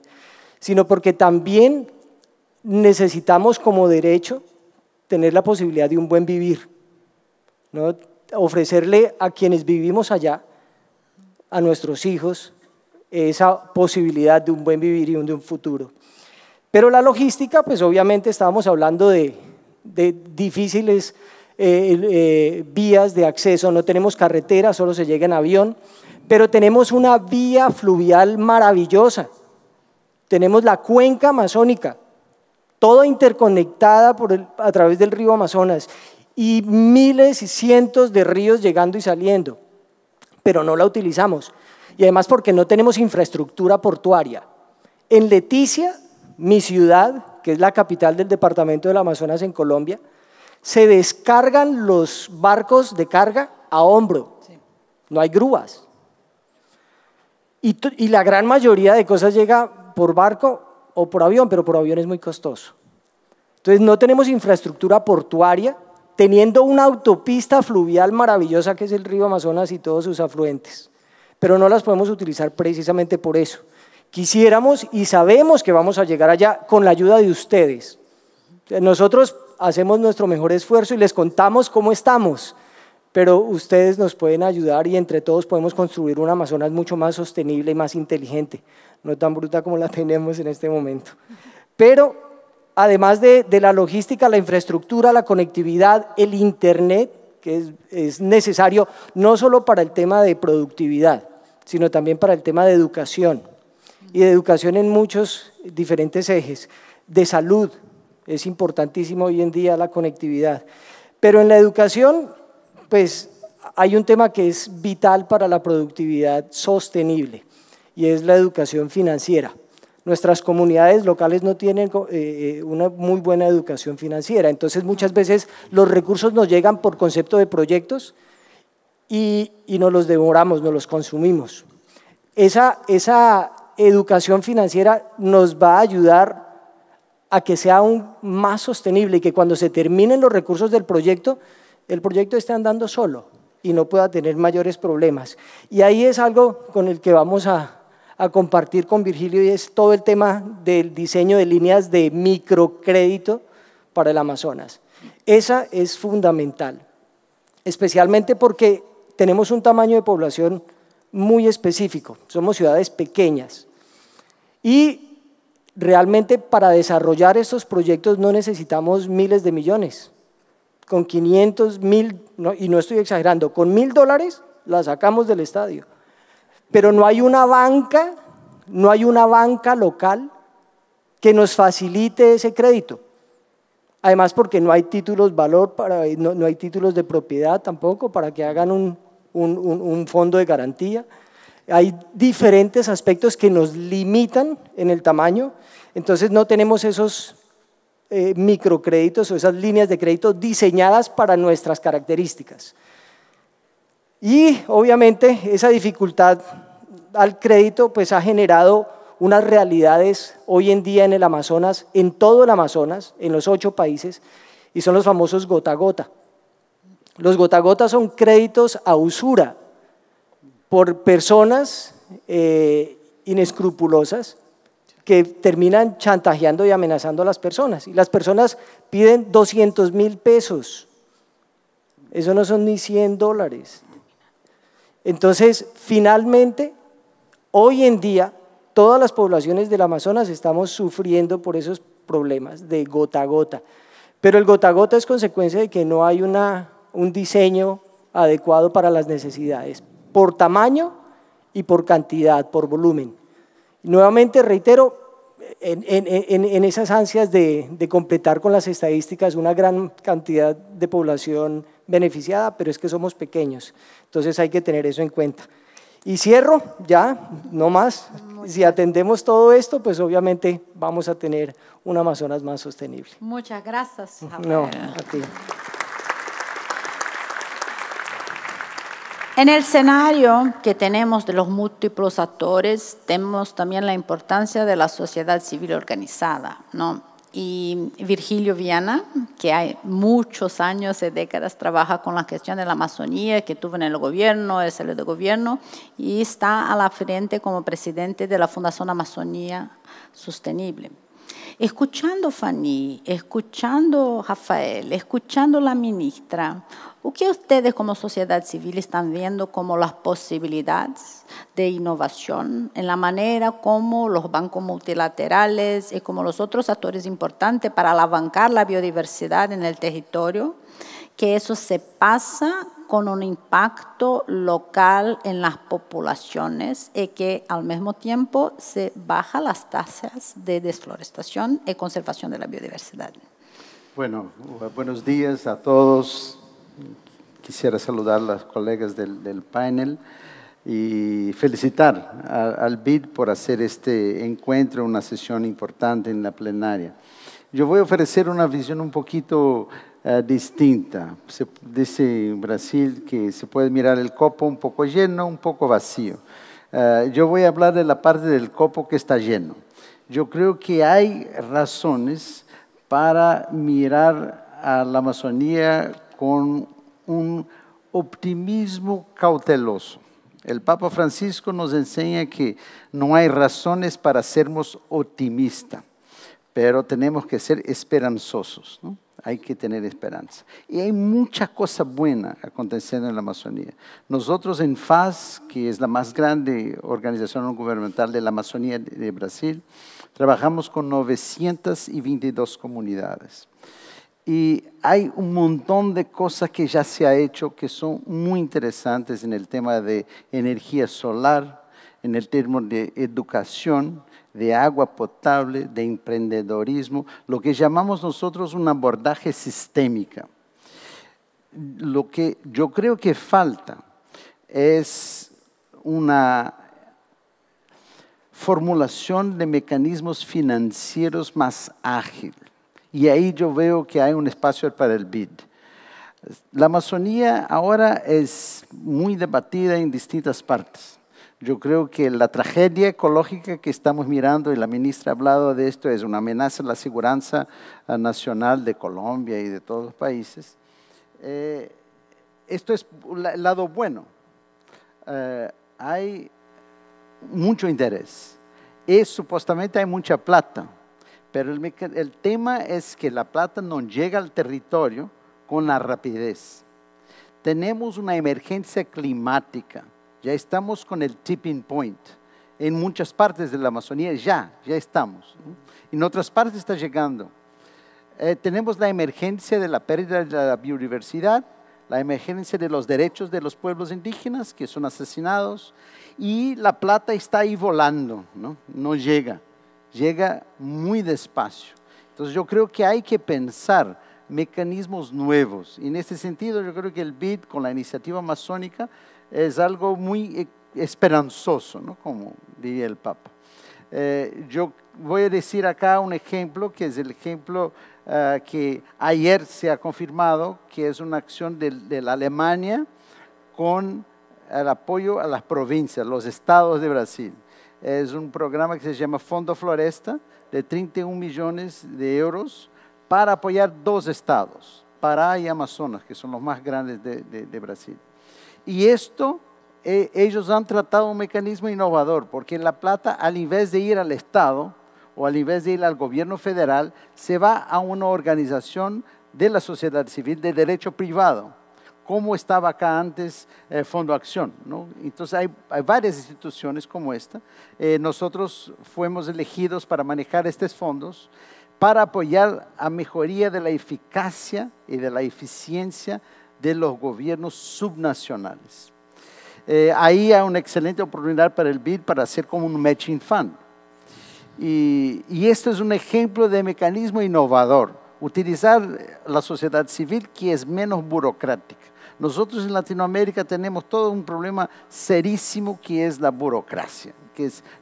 [SPEAKER 4] sino porque también necesitamos como derecho tener la posibilidad de un buen vivir, ¿no? ofrecerle a quienes vivimos allá, a nuestros hijos, esa posibilidad de un buen vivir y de un futuro. Pero la logística, pues obviamente estábamos hablando de, difíciles eh, eh, vías de acceso, no tenemos carretera, solo se llega en avión, pero tenemos una vía fluvial maravillosa, tenemos la cuenca amazónica, todo interconectada a través del río Amazonas y miles y cientos de ríos llegando y saliendo, pero no la utilizamos. Y además porque no tenemos infraestructura portuaria. En Leticia, mi ciudad, que es la capital del departamento del Amazonas en Colombia, se descargan los barcos de carga a hombro. No hay grúas. y la gran mayoría de cosas llega por barco o por avión, pero por avión es muy costoso. Entonces no tenemos infraestructura portuaria, teniendo una autopista fluvial maravillosa que es el río Amazonas y todos sus afluentes, pero no las podemos utilizar precisamente por eso. Quisiéramos y sabemos que vamos a llegar allá con la ayuda de ustedes. Nosotros hacemos nuestro mejor esfuerzo y les contamos cómo estamos pero ustedes nos pueden ayudar y entre todos podemos construir un Amazonas mucho más sostenible y más inteligente, no tan bruta como la tenemos en este momento. Pero además de, la logística, la infraestructura, la conectividad, el Internet, que es, necesario no solo para el tema de productividad, sino también para el tema de educación, y de educación en muchos diferentes ejes, de salud, es importantísimo hoy en día la conectividad. Pero en la educación pues hay un tema que es vital para la productividad sostenible y es la educación financiera. Nuestras comunidades locales no tienen eh, eh, una muy buena educación financiera, entonces muchas veces los recursos nos llegan por concepto de proyectos y, y nos los devoramos, nos los consumimos. Esa, esa educación financiera nos va a ayudar a que sea aún más sostenible y que cuando se terminen los recursos del proyecto, el proyecto esté andando solo y no pueda tener mayores problemas. Y ahí es algo con el que vamos a, compartir con Virgilio y es todo el tema del diseño de líneas de microcrédito para el Amazonas. Esa es fundamental, especialmente porque tenemos un tamaño de población muy específico, somos ciudades pequeñas y realmente para desarrollar estos proyectos no necesitamos miles de millones, con 500 mil, y no estoy exagerando, con 1000 dólares la sacamos del estadio. Pero no hay una banca, no hay una banca local que nos facilite ese crédito. Además porque no hay títulos valor, no, hay títulos de propiedad tampoco para que hagan un fondo de garantía. Hay diferentes aspectos que nos limitan en el tamaño, entonces no tenemos esos eh, microcréditos o esas líneas de crédito diseñadas para nuestras características. Y obviamente esa dificultad al crédito pues ha generado unas realidades hoy en día en el Amazonas, en todo el Amazonas, en los ocho países, y son los famosos gota gota. Los gota a gota son créditos a usura por personas eh, inescrupulosas que terminan chantajeando y amenazando a las personas. Y las personas piden 200 mil pesos. Eso no son ni 100 dólares. Entonces, finalmente, hoy en día, todas las poblaciones del Amazonas estamos sufriendo por esos problemas de gota a gota. Pero el gota a gota es consecuencia de que no hay una, un diseño adecuado para las necesidades, por tamaño y por cantidad, por volumen. Nuevamente, reitero, en, esas ansias de, completar con las estadísticas una gran cantidad de población beneficiada, pero es que somos pequeños, entonces hay que tener eso en cuenta. Y cierro, ya, no más. Si atendemos todo esto, pues obviamente vamos a tener un Amazonas más sostenible.
[SPEAKER 1] Muchas gracias. No, a ti. En el escenario que tenemos de los múltiples actores, tenemos también la importancia de la sociedad civil organizada, ¿no? Y Virgilio Viana, que hay muchos años y décadas trabaja con la gestión de la Amazonía, que tuvo en el gobierno, es el de gobierno, y está a la frente como presidente de la Fundación Amazonía Sostenible escuchando Fanny, escuchando Rafael, escuchando la ministra, ¿o ustedes como sociedad civil están viendo como las posibilidades de innovación en la manera como los bancos multilaterales y como los otros actores importantes para alavancar la biodiversidad en el territorio? Que eso se pasa con un impacto local en las poblaciones y eh, que al mismo tiempo se baja las tasas de desflorestación y conservación de la biodiversidad.
[SPEAKER 5] Bueno, buenos días a todos. Quisiera saludar a las colegas del, panel y felicitar al BID por hacer este encuentro, una sesión importante en la plenaria. Yo voy a ofrecer una visión un poquito eh, distinta. Se dice en Brasil que se puede mirar el copo un poco lleno, un poco vacío. Eh, yo voy a hablar de la parte del copo que está lleno. Yo creo que hay razones para mirar a la Amazonía con un optimismo cauteloso. El Papa Francisco nos enseña que no hay razones para sermos optimistas, pero tenemos que ser esperanzosos hay que tener esperanza. Y hay muchas cosas buenas aconteciendo en la Amazonía. Nosotros en FAS, que es la más grande organización no gubernamental de la Amazonía de Brasil, trabajamos con 922 comunidades. Y hay un montón de cosas que ya se ha hecho que son muy interesantes en el tema de energía solar, en el tema de educación, de agua potable, de emprendedorismo, lo que llamamos nosotros un abordaje sistémica. Lo que yo creo que falta es una formulación de mecanismos financieros más ágil. Y ahí yo veo que hay un espacio para el BID. La Amazonía ahora es muy debatida en distintas partes. Yo creo que la tragedia ecológica que estamos mirando, y la ministra ha hablado de esto, es una amenaza a la seguridad ah, nacional de Colombia y de todos los países. Eh, esto es el lado bueno. Eh, hay mucho interés. supuestamente hay mucha plata, pero el, el tema es que la plata no llega al territorio con la rapidez. Tenemos una emergencia climática ya estamos con el tipping point. En muchas partes de la Amazonía ya, ya estamos. En otras partes está llegando. Eh, tenemos la emergencia de la pérdida de la biodiversidad, la emergencia de los derechos de los pueblos indígenas que son asesinados y la plata está ahí volando, no, no llega, llega muy despacio. Entonces yo creo que hay que pensar mecanismos nuevos. Y en este sentido yo creo que el BID con la iniciativa amazónica es algo muy eh, esperanzoso, ¿no? como diría el Papa. Eh, yo voy a decir acá un ejemplo, que es el ejemplo ah, que ayer se ha confirmado, que es una acción de, la Alemania con el apoyo a las provincias, los estados de Brasil. Es un programa que se llama Fondo Floresta, de 31 millones de euros para apoyar dos estados, Pará y Amazonas, que son los más grandes de Brasil. Y esto eh, ellos han tratado un mecanismo innovador, porque la plata, al invés de ir al Estado o al invés de ir al gobierno federal, se va a una organización de la sociedad civil de derecho privado, como estaba acá antes eh, Fondo Acción. Entonces hay, varias instituciones como esta. Eh, nosotros fuimos elegidos para manejar estos fondos para apoyar a mejoría de la eficacia y de la eficiencia de los gobiernos subnacionales. Eh, ahí hay una excelente oportunidad para el BID para hacer como un matching fund. Y, y este es un ejemplo de mecanismo innovador, utilizar la sociedad civil que es menos burocrática. Nosotros en Latinoamérica tenemos todo un problema serísimo que es la burocracia.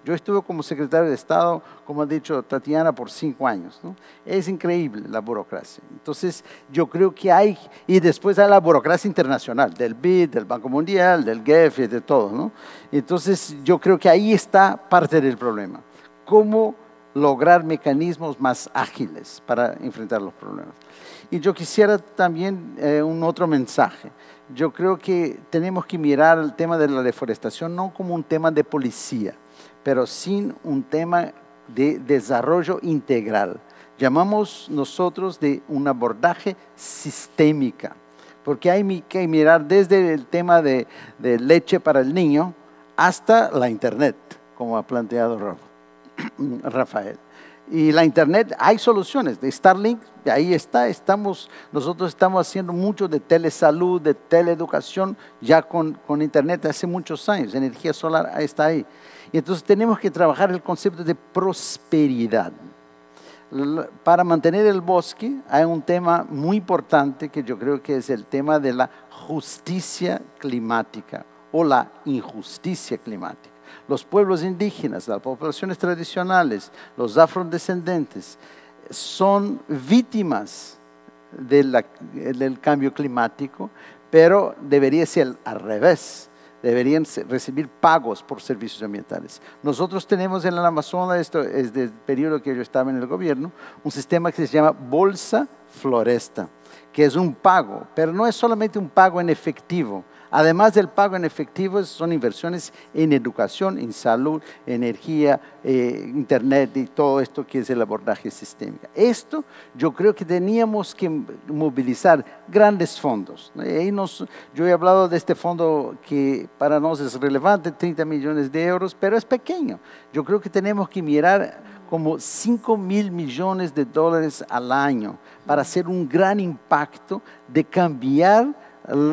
[SPEAKER 5] Yo estuve como secretario de Estado, como ha dicho Tatiana, por cinco años. Es increíble la burocracia. Entonces, yo creo que hay, y después hay la burocracia internacional, del BID, del Banco Mundial, del GEF, de todos. Entonces, yo creo que ahí está parte del problema. ¿Cómo lograr mecanismos más ágiles para enfrentar los problemas? Y yo quisiera también eh, un otro mensaje yo creo que tenemos que mirar el tema de la deforestación no como un tema de policía, pero sin un tema de desarrollo integral. Llamamos nosotros de un abordaje sistémica, porque hay que mirar desde el tema de, leche para el niño hasta la Internet, como ha planteado Rafael. Y la Internet, hay soluciones de Starlink, ahí está, estamos, nosotros estamos haciendo mucho de telesalud, de teleeducación, ya con Internet hace muchos años, energía solar está ahí. Y entonces tenemos que trabajar el concepto de prosperidad. Para mantener el bosque hay un tema muy importante que yo creo que es el tema de la justicia climática o la injusticia climática. Los pueblos indígenas, las poblaciones tradicionales, los afrodescendentes son víctimas del cambio climático, pero debería ser al revés deberían recibir pagos por servicios ambientales. Nosotros tenemos en la Amazonas, esto es del periodo que yo estaba en el gobierno, un sistema que se llama Bolsa Floresta, que es un pago, pero no es solamente un pago en efectivo, Además del pago en efectivo, son inversiones en educación, en salud, energía, eh, internet y todo esto que es el abordaje sistémico. Esto yo creo que teníamos que movilizar grandes fondos. nos, yo he hablado de este fondo que para nosotros es relevante, 30 millones de euros, pero es pequeño. Yo creo que tenemos que mirar como 5 mil millones de dólares al año para hacer un gran impacto de cambiar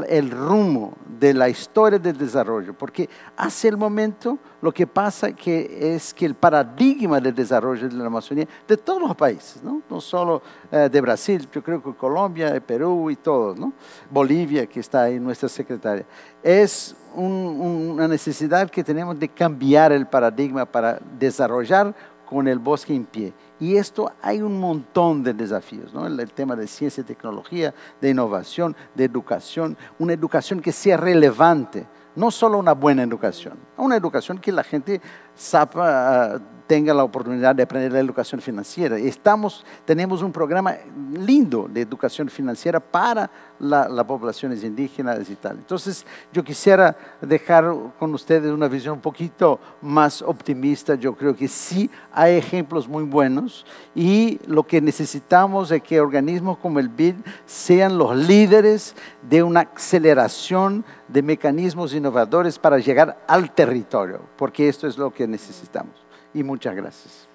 [SPEAKER 5] el rumbo de la historia del desarrollo, porque hace el momento lo que pasa que es que el paradigma del desarrollo de la Amazonía, de todos los países, no, no solo eh, de Brasil, yo creo que Colombia, Perú y todos, ¿no? Bolivia, que está ahí nuestra secretaria, es una necesidad que tenemos de cambiar el paradigma para desarrollar con el bosque en pie. Y esto hay un montón de desafíos, ¿no? el, tema de ciencia y tecnología, de innovación, de educación, una educación que sea relevante, no solo una buena educación, una educación que la gente sepa tenga la oportunidad de aprender la educación financiera. Estamos, tenemos un programa lindo de educación financiera para las la poblaciones indígenas y tal. Entonces, yo quisiera dejar con ustedes una visión un poquito más optimista. Yo creo que sí hay ejemplos muy buenos y lo que necesitamos es que organismos como el BID sean los líderes de una aceleración de mecanismos innovadores para llegar al territorio, porque esto es lo que necesitamos y muchas gracias.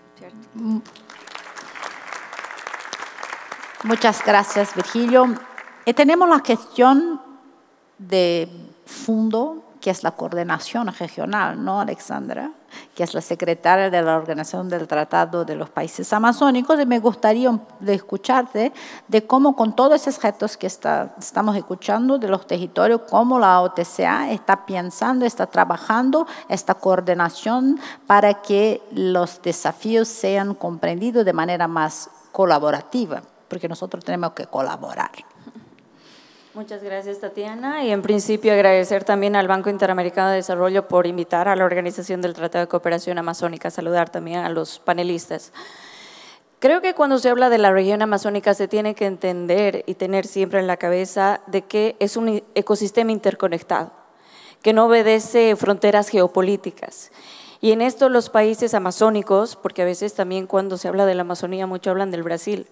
[SPEAKER 5] Muchas
[SPEAKER 1] gracias, Virgilio. Eh, tenemos la cuestión de fondo que es la coordinación regional, ¿no, Alexandra? Que es la secretaria de la Organización del Tratado de los Países Amazónicos, y me gustaría escucharte de cómo con todos esos retos que estamos escuchando de los territorios, cómo la OTCA está pensando, está trabajando esta coordinación para que los desafíos sean comprendidos de manera más
[SPEAKER 6] colaborativa, porque
[SPEAKER 1] nosotros tenemos que colaborar.
[SPEAKER 6] Muchas gracias, Tatiana. Y en principio agradecer también al Banco Interamericano de Desarrollo por invitar a la Organización del Tratado de Cooperación Amazónica, saludar también a los panelistas. Creo que cuando se habla de la región amazónica se tiene que entender y tener siempre en la cabeza de que es un ecosistema interconectado, que no obedece fronteras geopolíticas. Y en esto los países amazónicos, porque a veces también cuando se habla de la Amazonía mucho hablan del Brasil,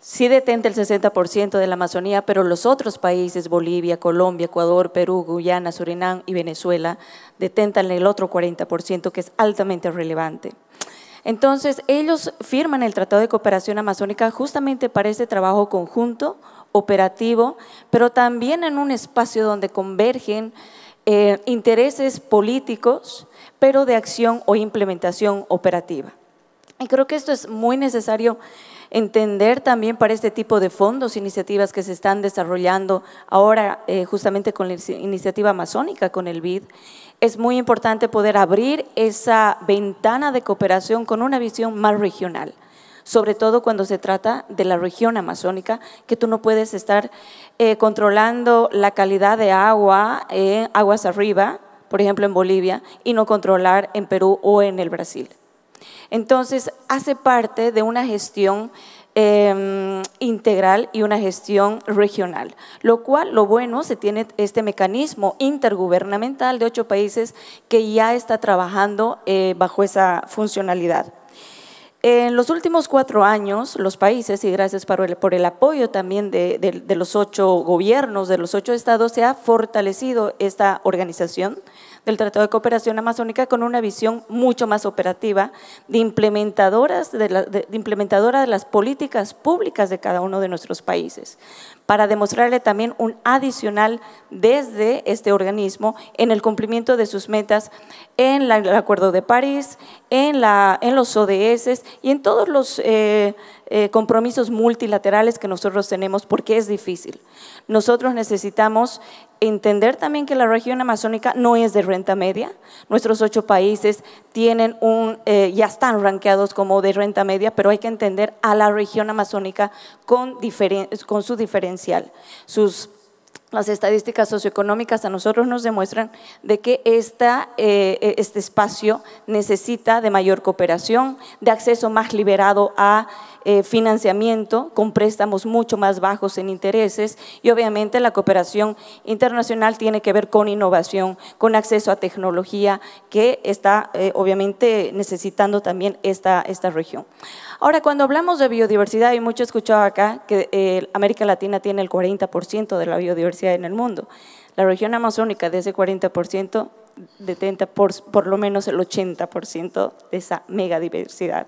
[SPEAKER 6] sí detenta el 60% de la Amazonía, pero los otros países, Bolivia, Colombia, Ecuador, Perú, Guyana, Surinam y Venezuela, detentan el otro 40%, que es altamente relevante. Entonces, ellos firman el Tratado de Cooperación Amazónica justamente para ese trabajo conjunto, operativo, pero también en un espacio donde convergen eh, intereses políticos, pero de acción o implementación operativa. Y creo que esto es muy necesario entender también para este tipo de fondos, iniciativas que se están desarrollando ahora eh, justamente con la iniciativa amazónica, con el BID, es muy importante poder abrir esa ventana de cooperación con una visión más regional sobre todo cuando se trata de la región amazónica, que tú no puedes estar eh, controlando la calidad de agua, en eh, aguas arriba, por ejemplo en Bolivia, y no controlar en Perú o en el Brasil. Entonces, hace parte de una gestión em, integral y una gestión regional, lo cual, lo bueno, se tiene este mecanismo intergubernamental de ocho países que ya está trabajando eh, bajo esa funcionalidad. En los últimos cuatro años, los países, y gracias por el, apoyo también de, de, los ocho gobiernos, de los ocho estados, se ha fortalecido esta organización del Tratado de Cooperación Amazónica con una visión mucho más operativa de, implementadoras de, implementadora de las políticas públicas de cada uno de nuestros países para demostrarle también un adicional desde este organismo en el cumplimiento de sus metas en el Acuerdo de París, en, los ODS y en todos los eh, eh, compromisos multilaterales que nosotros tenemos, porque es difícil. Nosotros necesitamos entender también que la región amazónica no es de renta media. Nuestros ocho países tienen un, eh, ya están ranqueados como de renta media, pero hay que entender a la región amazónica con, con su diferencial, sus las estadísticas socioeconómicas a nosotros nos demuestran de que eh, este espacio necesita de mayor cooperación, de acceso más liberado a eh, financiamiento, con préstamos mucho más bajos en intereses y obviamente la cooperación internacional tiene que ver con innovación, con acceso a tecnología que está eh, obviamente necesitando también esta, esta región. Ahora, cuando hablamos de biodiversidad, y mucho he escuchado acá que América Latina tiene el 40% de la biodiversidad, en el mundo. La región amazónica de ese 40% detenta por, lo menos el 80% de esa megadiversidad.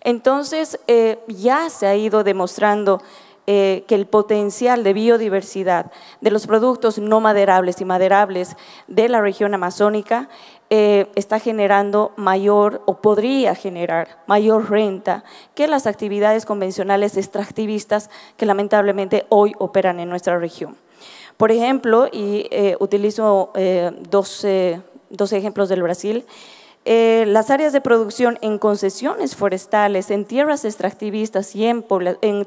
[SPEAKER 6] Entonces, eh, ya se ha ido demostrando eh, que el potencial de biodiversidad de los productos no maderables y maderables de la región amazónica eh, está generando mayor o podría generar mayor renta que las actividades convencionales extractivistas que lamentablemente hoy operan en nuestra región. Por ejemplo, y eh, utilizo eh, dos, ejemplos del Brasil, eh, las áreas de producción en concesiones forestales, en tierras extractivistas y en,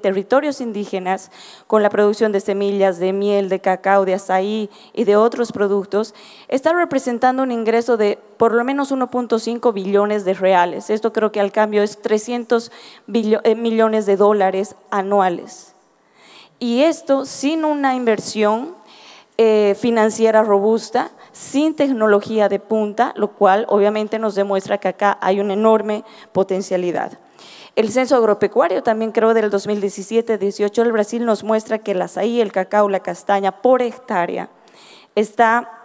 [SPEAKER 6] territorios indígenas, con la producción de semillas, de miel, de cacao, de azaí y de otros productos, están representando un ingreso de por lo menos 1.5 billones de reales. Esto creo que al cambio es 300 millones de dólares anuales. Y esto sin una inversión eh, financiera robusta, sin tecnología de punta, lo cual obviamente nos demuestra que acá hay una enorme potencialidad. El censo agropecuario también creo del 2017-18 del Brasil nos muestra que el azaí, el cacao, la castaña por hectárea está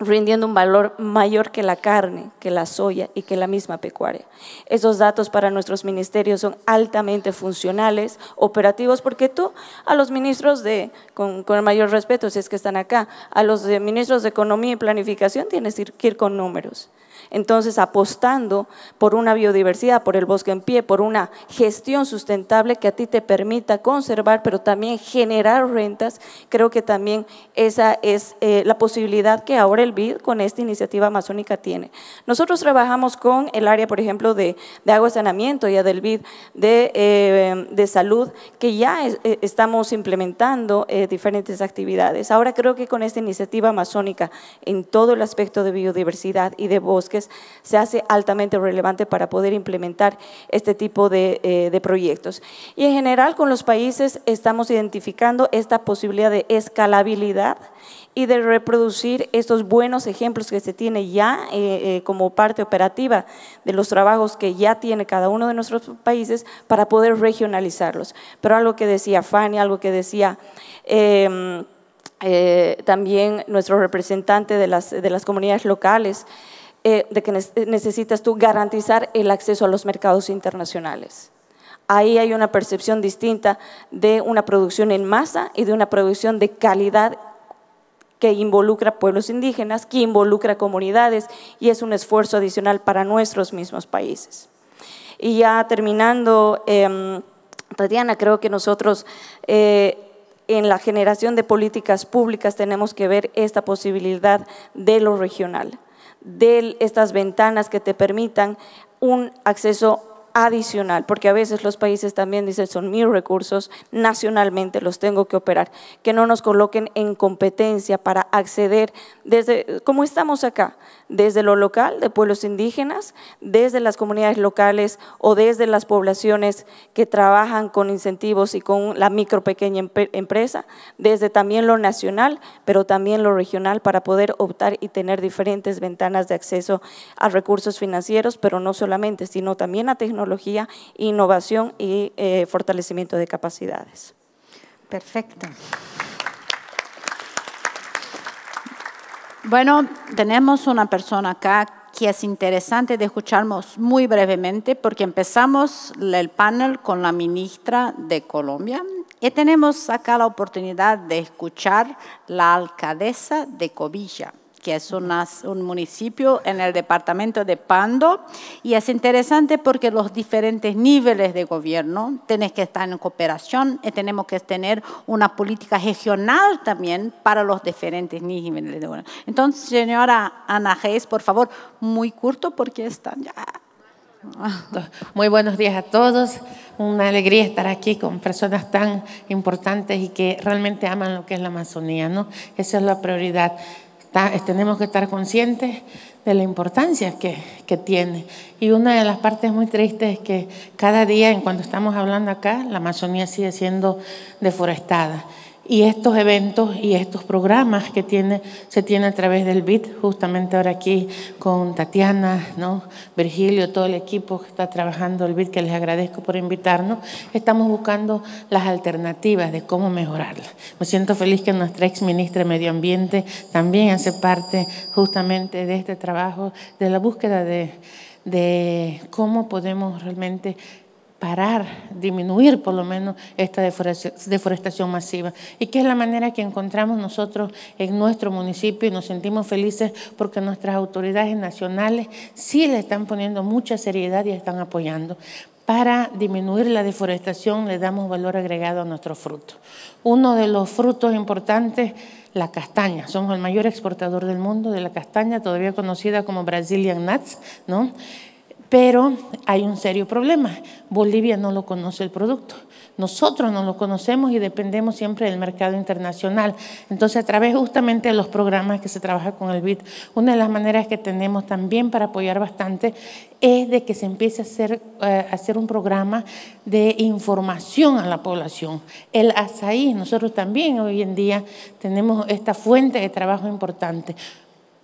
[SPEAKER 6] rindiendo un valor mayor que la carne, que la soya y que la misma pecuaria. Esos datos para nuestros ministerios son altamente funcionales, operativos, porque tú a los ministros de, con, el mayor respeto, si es que están acá, a los ministros de Economía y Planificación tienes que ir con números. Entonces, apostando por una biodiversidad, por el bosque en pie, por una gestión sustentable que a ti te permita conservar, pero también generar rentas, creo que también esa es eh, la posibilidad que ahora el BID con esta iniciativa amazónica tiene. Nosotros trabajamos con el área, por ejemplo, de, de agua saneamiento y del BID eh, de, salud, que ya eh, estamos implementando diferentes actividades. Ahora creo que con esta iniciativa amazónica, en todo el aspecto de biodiversidad y de bosque, se hace altamente relevante para poder implementar este tipo eh, de, proyectos. Y en general con los países estamos identificando esta posibilidad de escalabilidad y de reproducir estos buenos ejemplos que se tiene ya eh, eh, como parte operativa de los trabajos que ya tiene cada uno de nuestros países para poder regionalizarlos. Pero algo que decía Fanny, algo que decía em, también nuestro representante de las, de las comunidades locales, eh, de que necesitas tú garantizar el acceso a los mercados internacionales. Ahí hay una percepción distinta de una producción en masa y de una producción de calidad que involucra pueblos indígenas, que involucra comunidades y es un esfuerzo adicional para nuestros mismos países. Y ya terminando, em, Tatiana, creo que nosotros eh, en la generación de políticas públicas tenemos que ver esta posibilidad de lo regional de estas ventanas que te permitan un acceso adicional, porque a veces los países también dicen, son mis recursos, nacionalmente los tengo que operar, que no nos coloquen en competencia para acceder desde, como estamos acá, desde lo local, de pueblos indígenas, desde las comunidades locales o desde las poblaciones que trabajan con incentivos y con la micro pequeña empresa, desde también lo nacional, pero también lo regional para poder optar y tener diferentes ventanas de acceso a recursos financieros, pero no solamente, sino también a tecnología innovación y eh, fortalecimiento de capacidades. Perfecto.
[SPEAKER 1] Bueno, tenemos una persona acá que es interesante de escucharnos muy brevemente porque empezamos el panel con la ministra de Colombia y tenemos acá la oportunidad de escuchar la alcaldesa de Covilla que es un municipio en el departamento de Pando, y es interesante porque los diferentes niveles de gobierno tenés que estar en cooperación y eh, tenemos que tener una política regional también para los diferentes niveles de gobierno. Entonces, señora Ana Reyes, por favor, muy corto porque están ya...
[SPEAKER 7] Muy buenos días a todos. Una alegría estar aquí con personas tan importantes y que realmente aman lo que es la Amazonía, ¿no? Esa es la prioridad tenemos que estar conscientes de la importancia que, tiene. Y una de las partes muy tristes es que cada día, en cuando estamos hablando acá, la Amazonía sigue siendo deforestada y estos eventos y estos programas que tiene, se tiene a través del BID, justamente ahora aquí con Tatiana, ¿no? Virgilio, todo el equipo que está trabajando el BID, que les agradezco por invitarnos, estamos buscando las alternativas de cómo mejorarla. Me siento feliz que nuestra ex ministra de Medio Ambiente también hace parte justamente de este trabajo, de la búsqueda de, de cómo podemos realmente parar, disminuir por lo menos esta deforestación masiva. Y que es la manera que encontramos nosotros en nuestro municipio y nos sentimos felices porque nuestras autoridades nacionales sí le están poniendo mucha seriedad y están apoyando. Para disminuir la deforestación le damos valor agregado a nuestros frutos. Uno de los frutos importantes, la castaña. Somos el mayor exportador del mundo de la castaña, todavía conocida como Brazilian Nuts, ¿no? Pero hay un serio problema. Bolivia no lo conoce el producto. Nosotros no lo conocemos y dependemos siempre del mercado internacional. Entonces, a través justamente de los programas que se trabaja con el BID, una de las maneras que tenemos también para apoyar bastante es de que se empiece a hacer, eh, hacer un programa de información a la población. El azaí, nosotros también hoy en día tenemos esta fuente de trabajo importante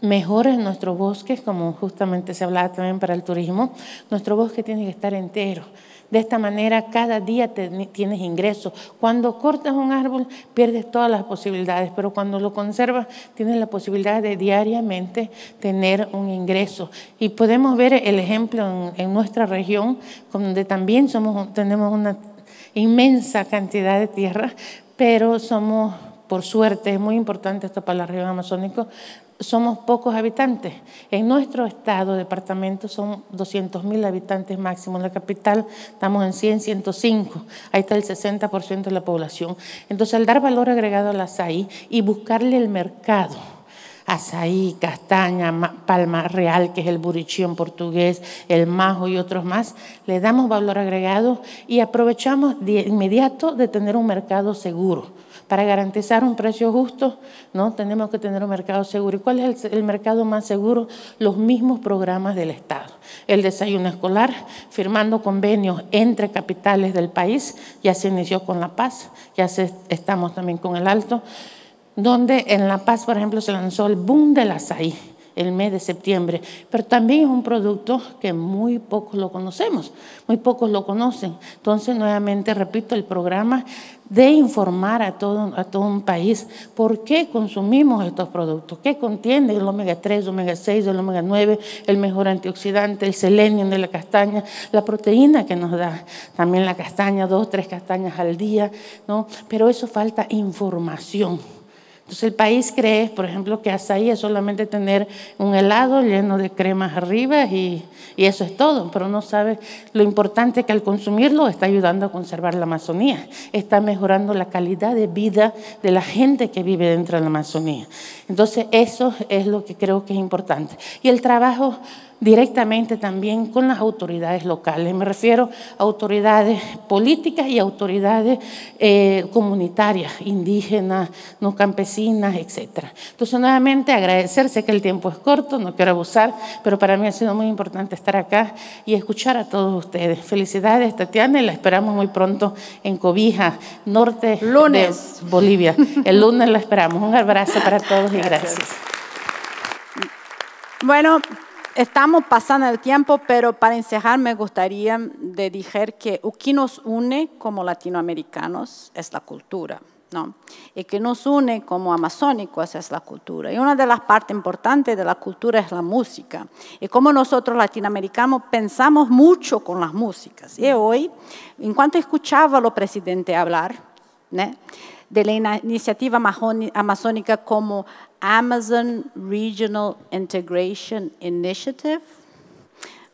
[SPEAKER 7] mejores nuestros bosques, como justamente se hablaba también para el turismo, nuestro bosque tiene que estar entero. De esta manera cada día tienes ingresos. Cuando cortas un árbol pierdes todas las posibilidades, pero cuando lo conservas tienes la posibilidad de diariamente tener un ingreso. Y podemos ver el ejemplo en, nuestra región, donde también somos, tenemos una inmensa cantidad de tierra, pero somos por suerte, es muy importante esto para la región amazónica, somos pocos habitantes. En nuestro estado, departamento, son 200.000 habitantes máximo. En la capital estamos en 100, 105. Ahí está el 60% de la población. Entonces, al dar valor agregado al azaí y buscarle el mercado, azaí, castaña, palma real, que es el burichí en portugués, el majo y otros más, le damos valor agregado y aprovechamos de inmediato de tener un mercado seguro para garantizar un precio justo, ¿no? tenemos que tener un mercado seguro. ¿Y cuál es el, mercado más seguro? Los mismos programas del Estado. El desayuno escolar, firmando convenios entre capitales del país, ya se inició con La Paz, ya estamos también con El Alto, donde en La Paz, por ejemplo, se lanzó el boom del azaí el mes de septiembre, pero también es un producto que muy pocos lo conocemos, muy pocos lo conocen. Entonces, nuevamente repito, el programa de informar a todo, a todo un país por qué consumimos estos productos, qué contiene el omega 3, omega 6, el omega 9, el mejor antioxidante, el selenio de la castaña, la proteína que nos da también la castaña, dos, tres castañas al día, ¿no? Pero eso falta información. Entonces el país cree, por ejemplo, que azaí es solamente tener un helado lleno de cremas arriba y, y, eso es todo, pero no sabe lo importante que al consumirlo está ayudando a conservar la Amazonía, está mejorando la calidad de vida de la gente que vive dentro de la Amazonía. Entonces eso es lo que creo que es importante. Y el trabajo directamente también con las autoridades locales. Me refiero a autoridades políticas y autoridades eh, comunitarias, indígenas, no campesinas, etc. Entonces, nuevamente agradecerse que el tiempo es corto, no quiero abusar, pero para mí ha sido muy importante estar acá y escuchar a todos ustedes. Felicidades, Tatiana, y la esperamos muy pronto en Cobija, norte de Bolivia. El lunes la esperamos. Un abrazo para todos y gracias.
[SPEAKER 1] gracias. Bueno estamos pasando el tiempo, pero para encerrar me gustaría de decir que lo que nos une como latinoamericanos es la cultura. ¿no? Y que nos une como amazónicos es la cultura. Y una de las partes importantes de la cultura es la música. Y como nosotros latinoamericanos pensamos mucho con las músicas. Y hoy, en cuanto escuchaba al presidente hablar de la iniciativa amazónica como Amazon Regional Integration Initiative,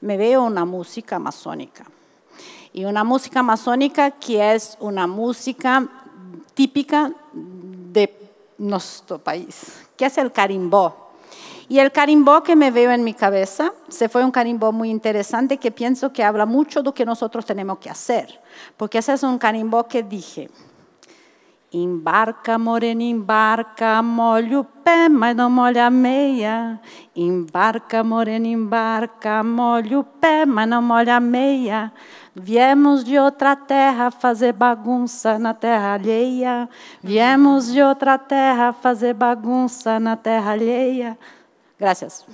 [SPEAKER 1] me veo una música amazónica. Y una música amazónica que es una música típica de nuestro país, que es el carimbó. Y el carimbó que me veo en mi cabeza, se fue un carimbó muy interesante que pienso que habla mucho de lo que nosotros tenemos que hacer, porque ese es un carimbó que dije, Embarca, morena, embarca, molha o pé, mas não molha a meia. Embarca, morena, embarca, molha o pé, mas não molha a meia. Viemos de outra terra fazer bagunça na terra alheia. Viemos de outra terra fazer bagunça na terra alheia. Graças.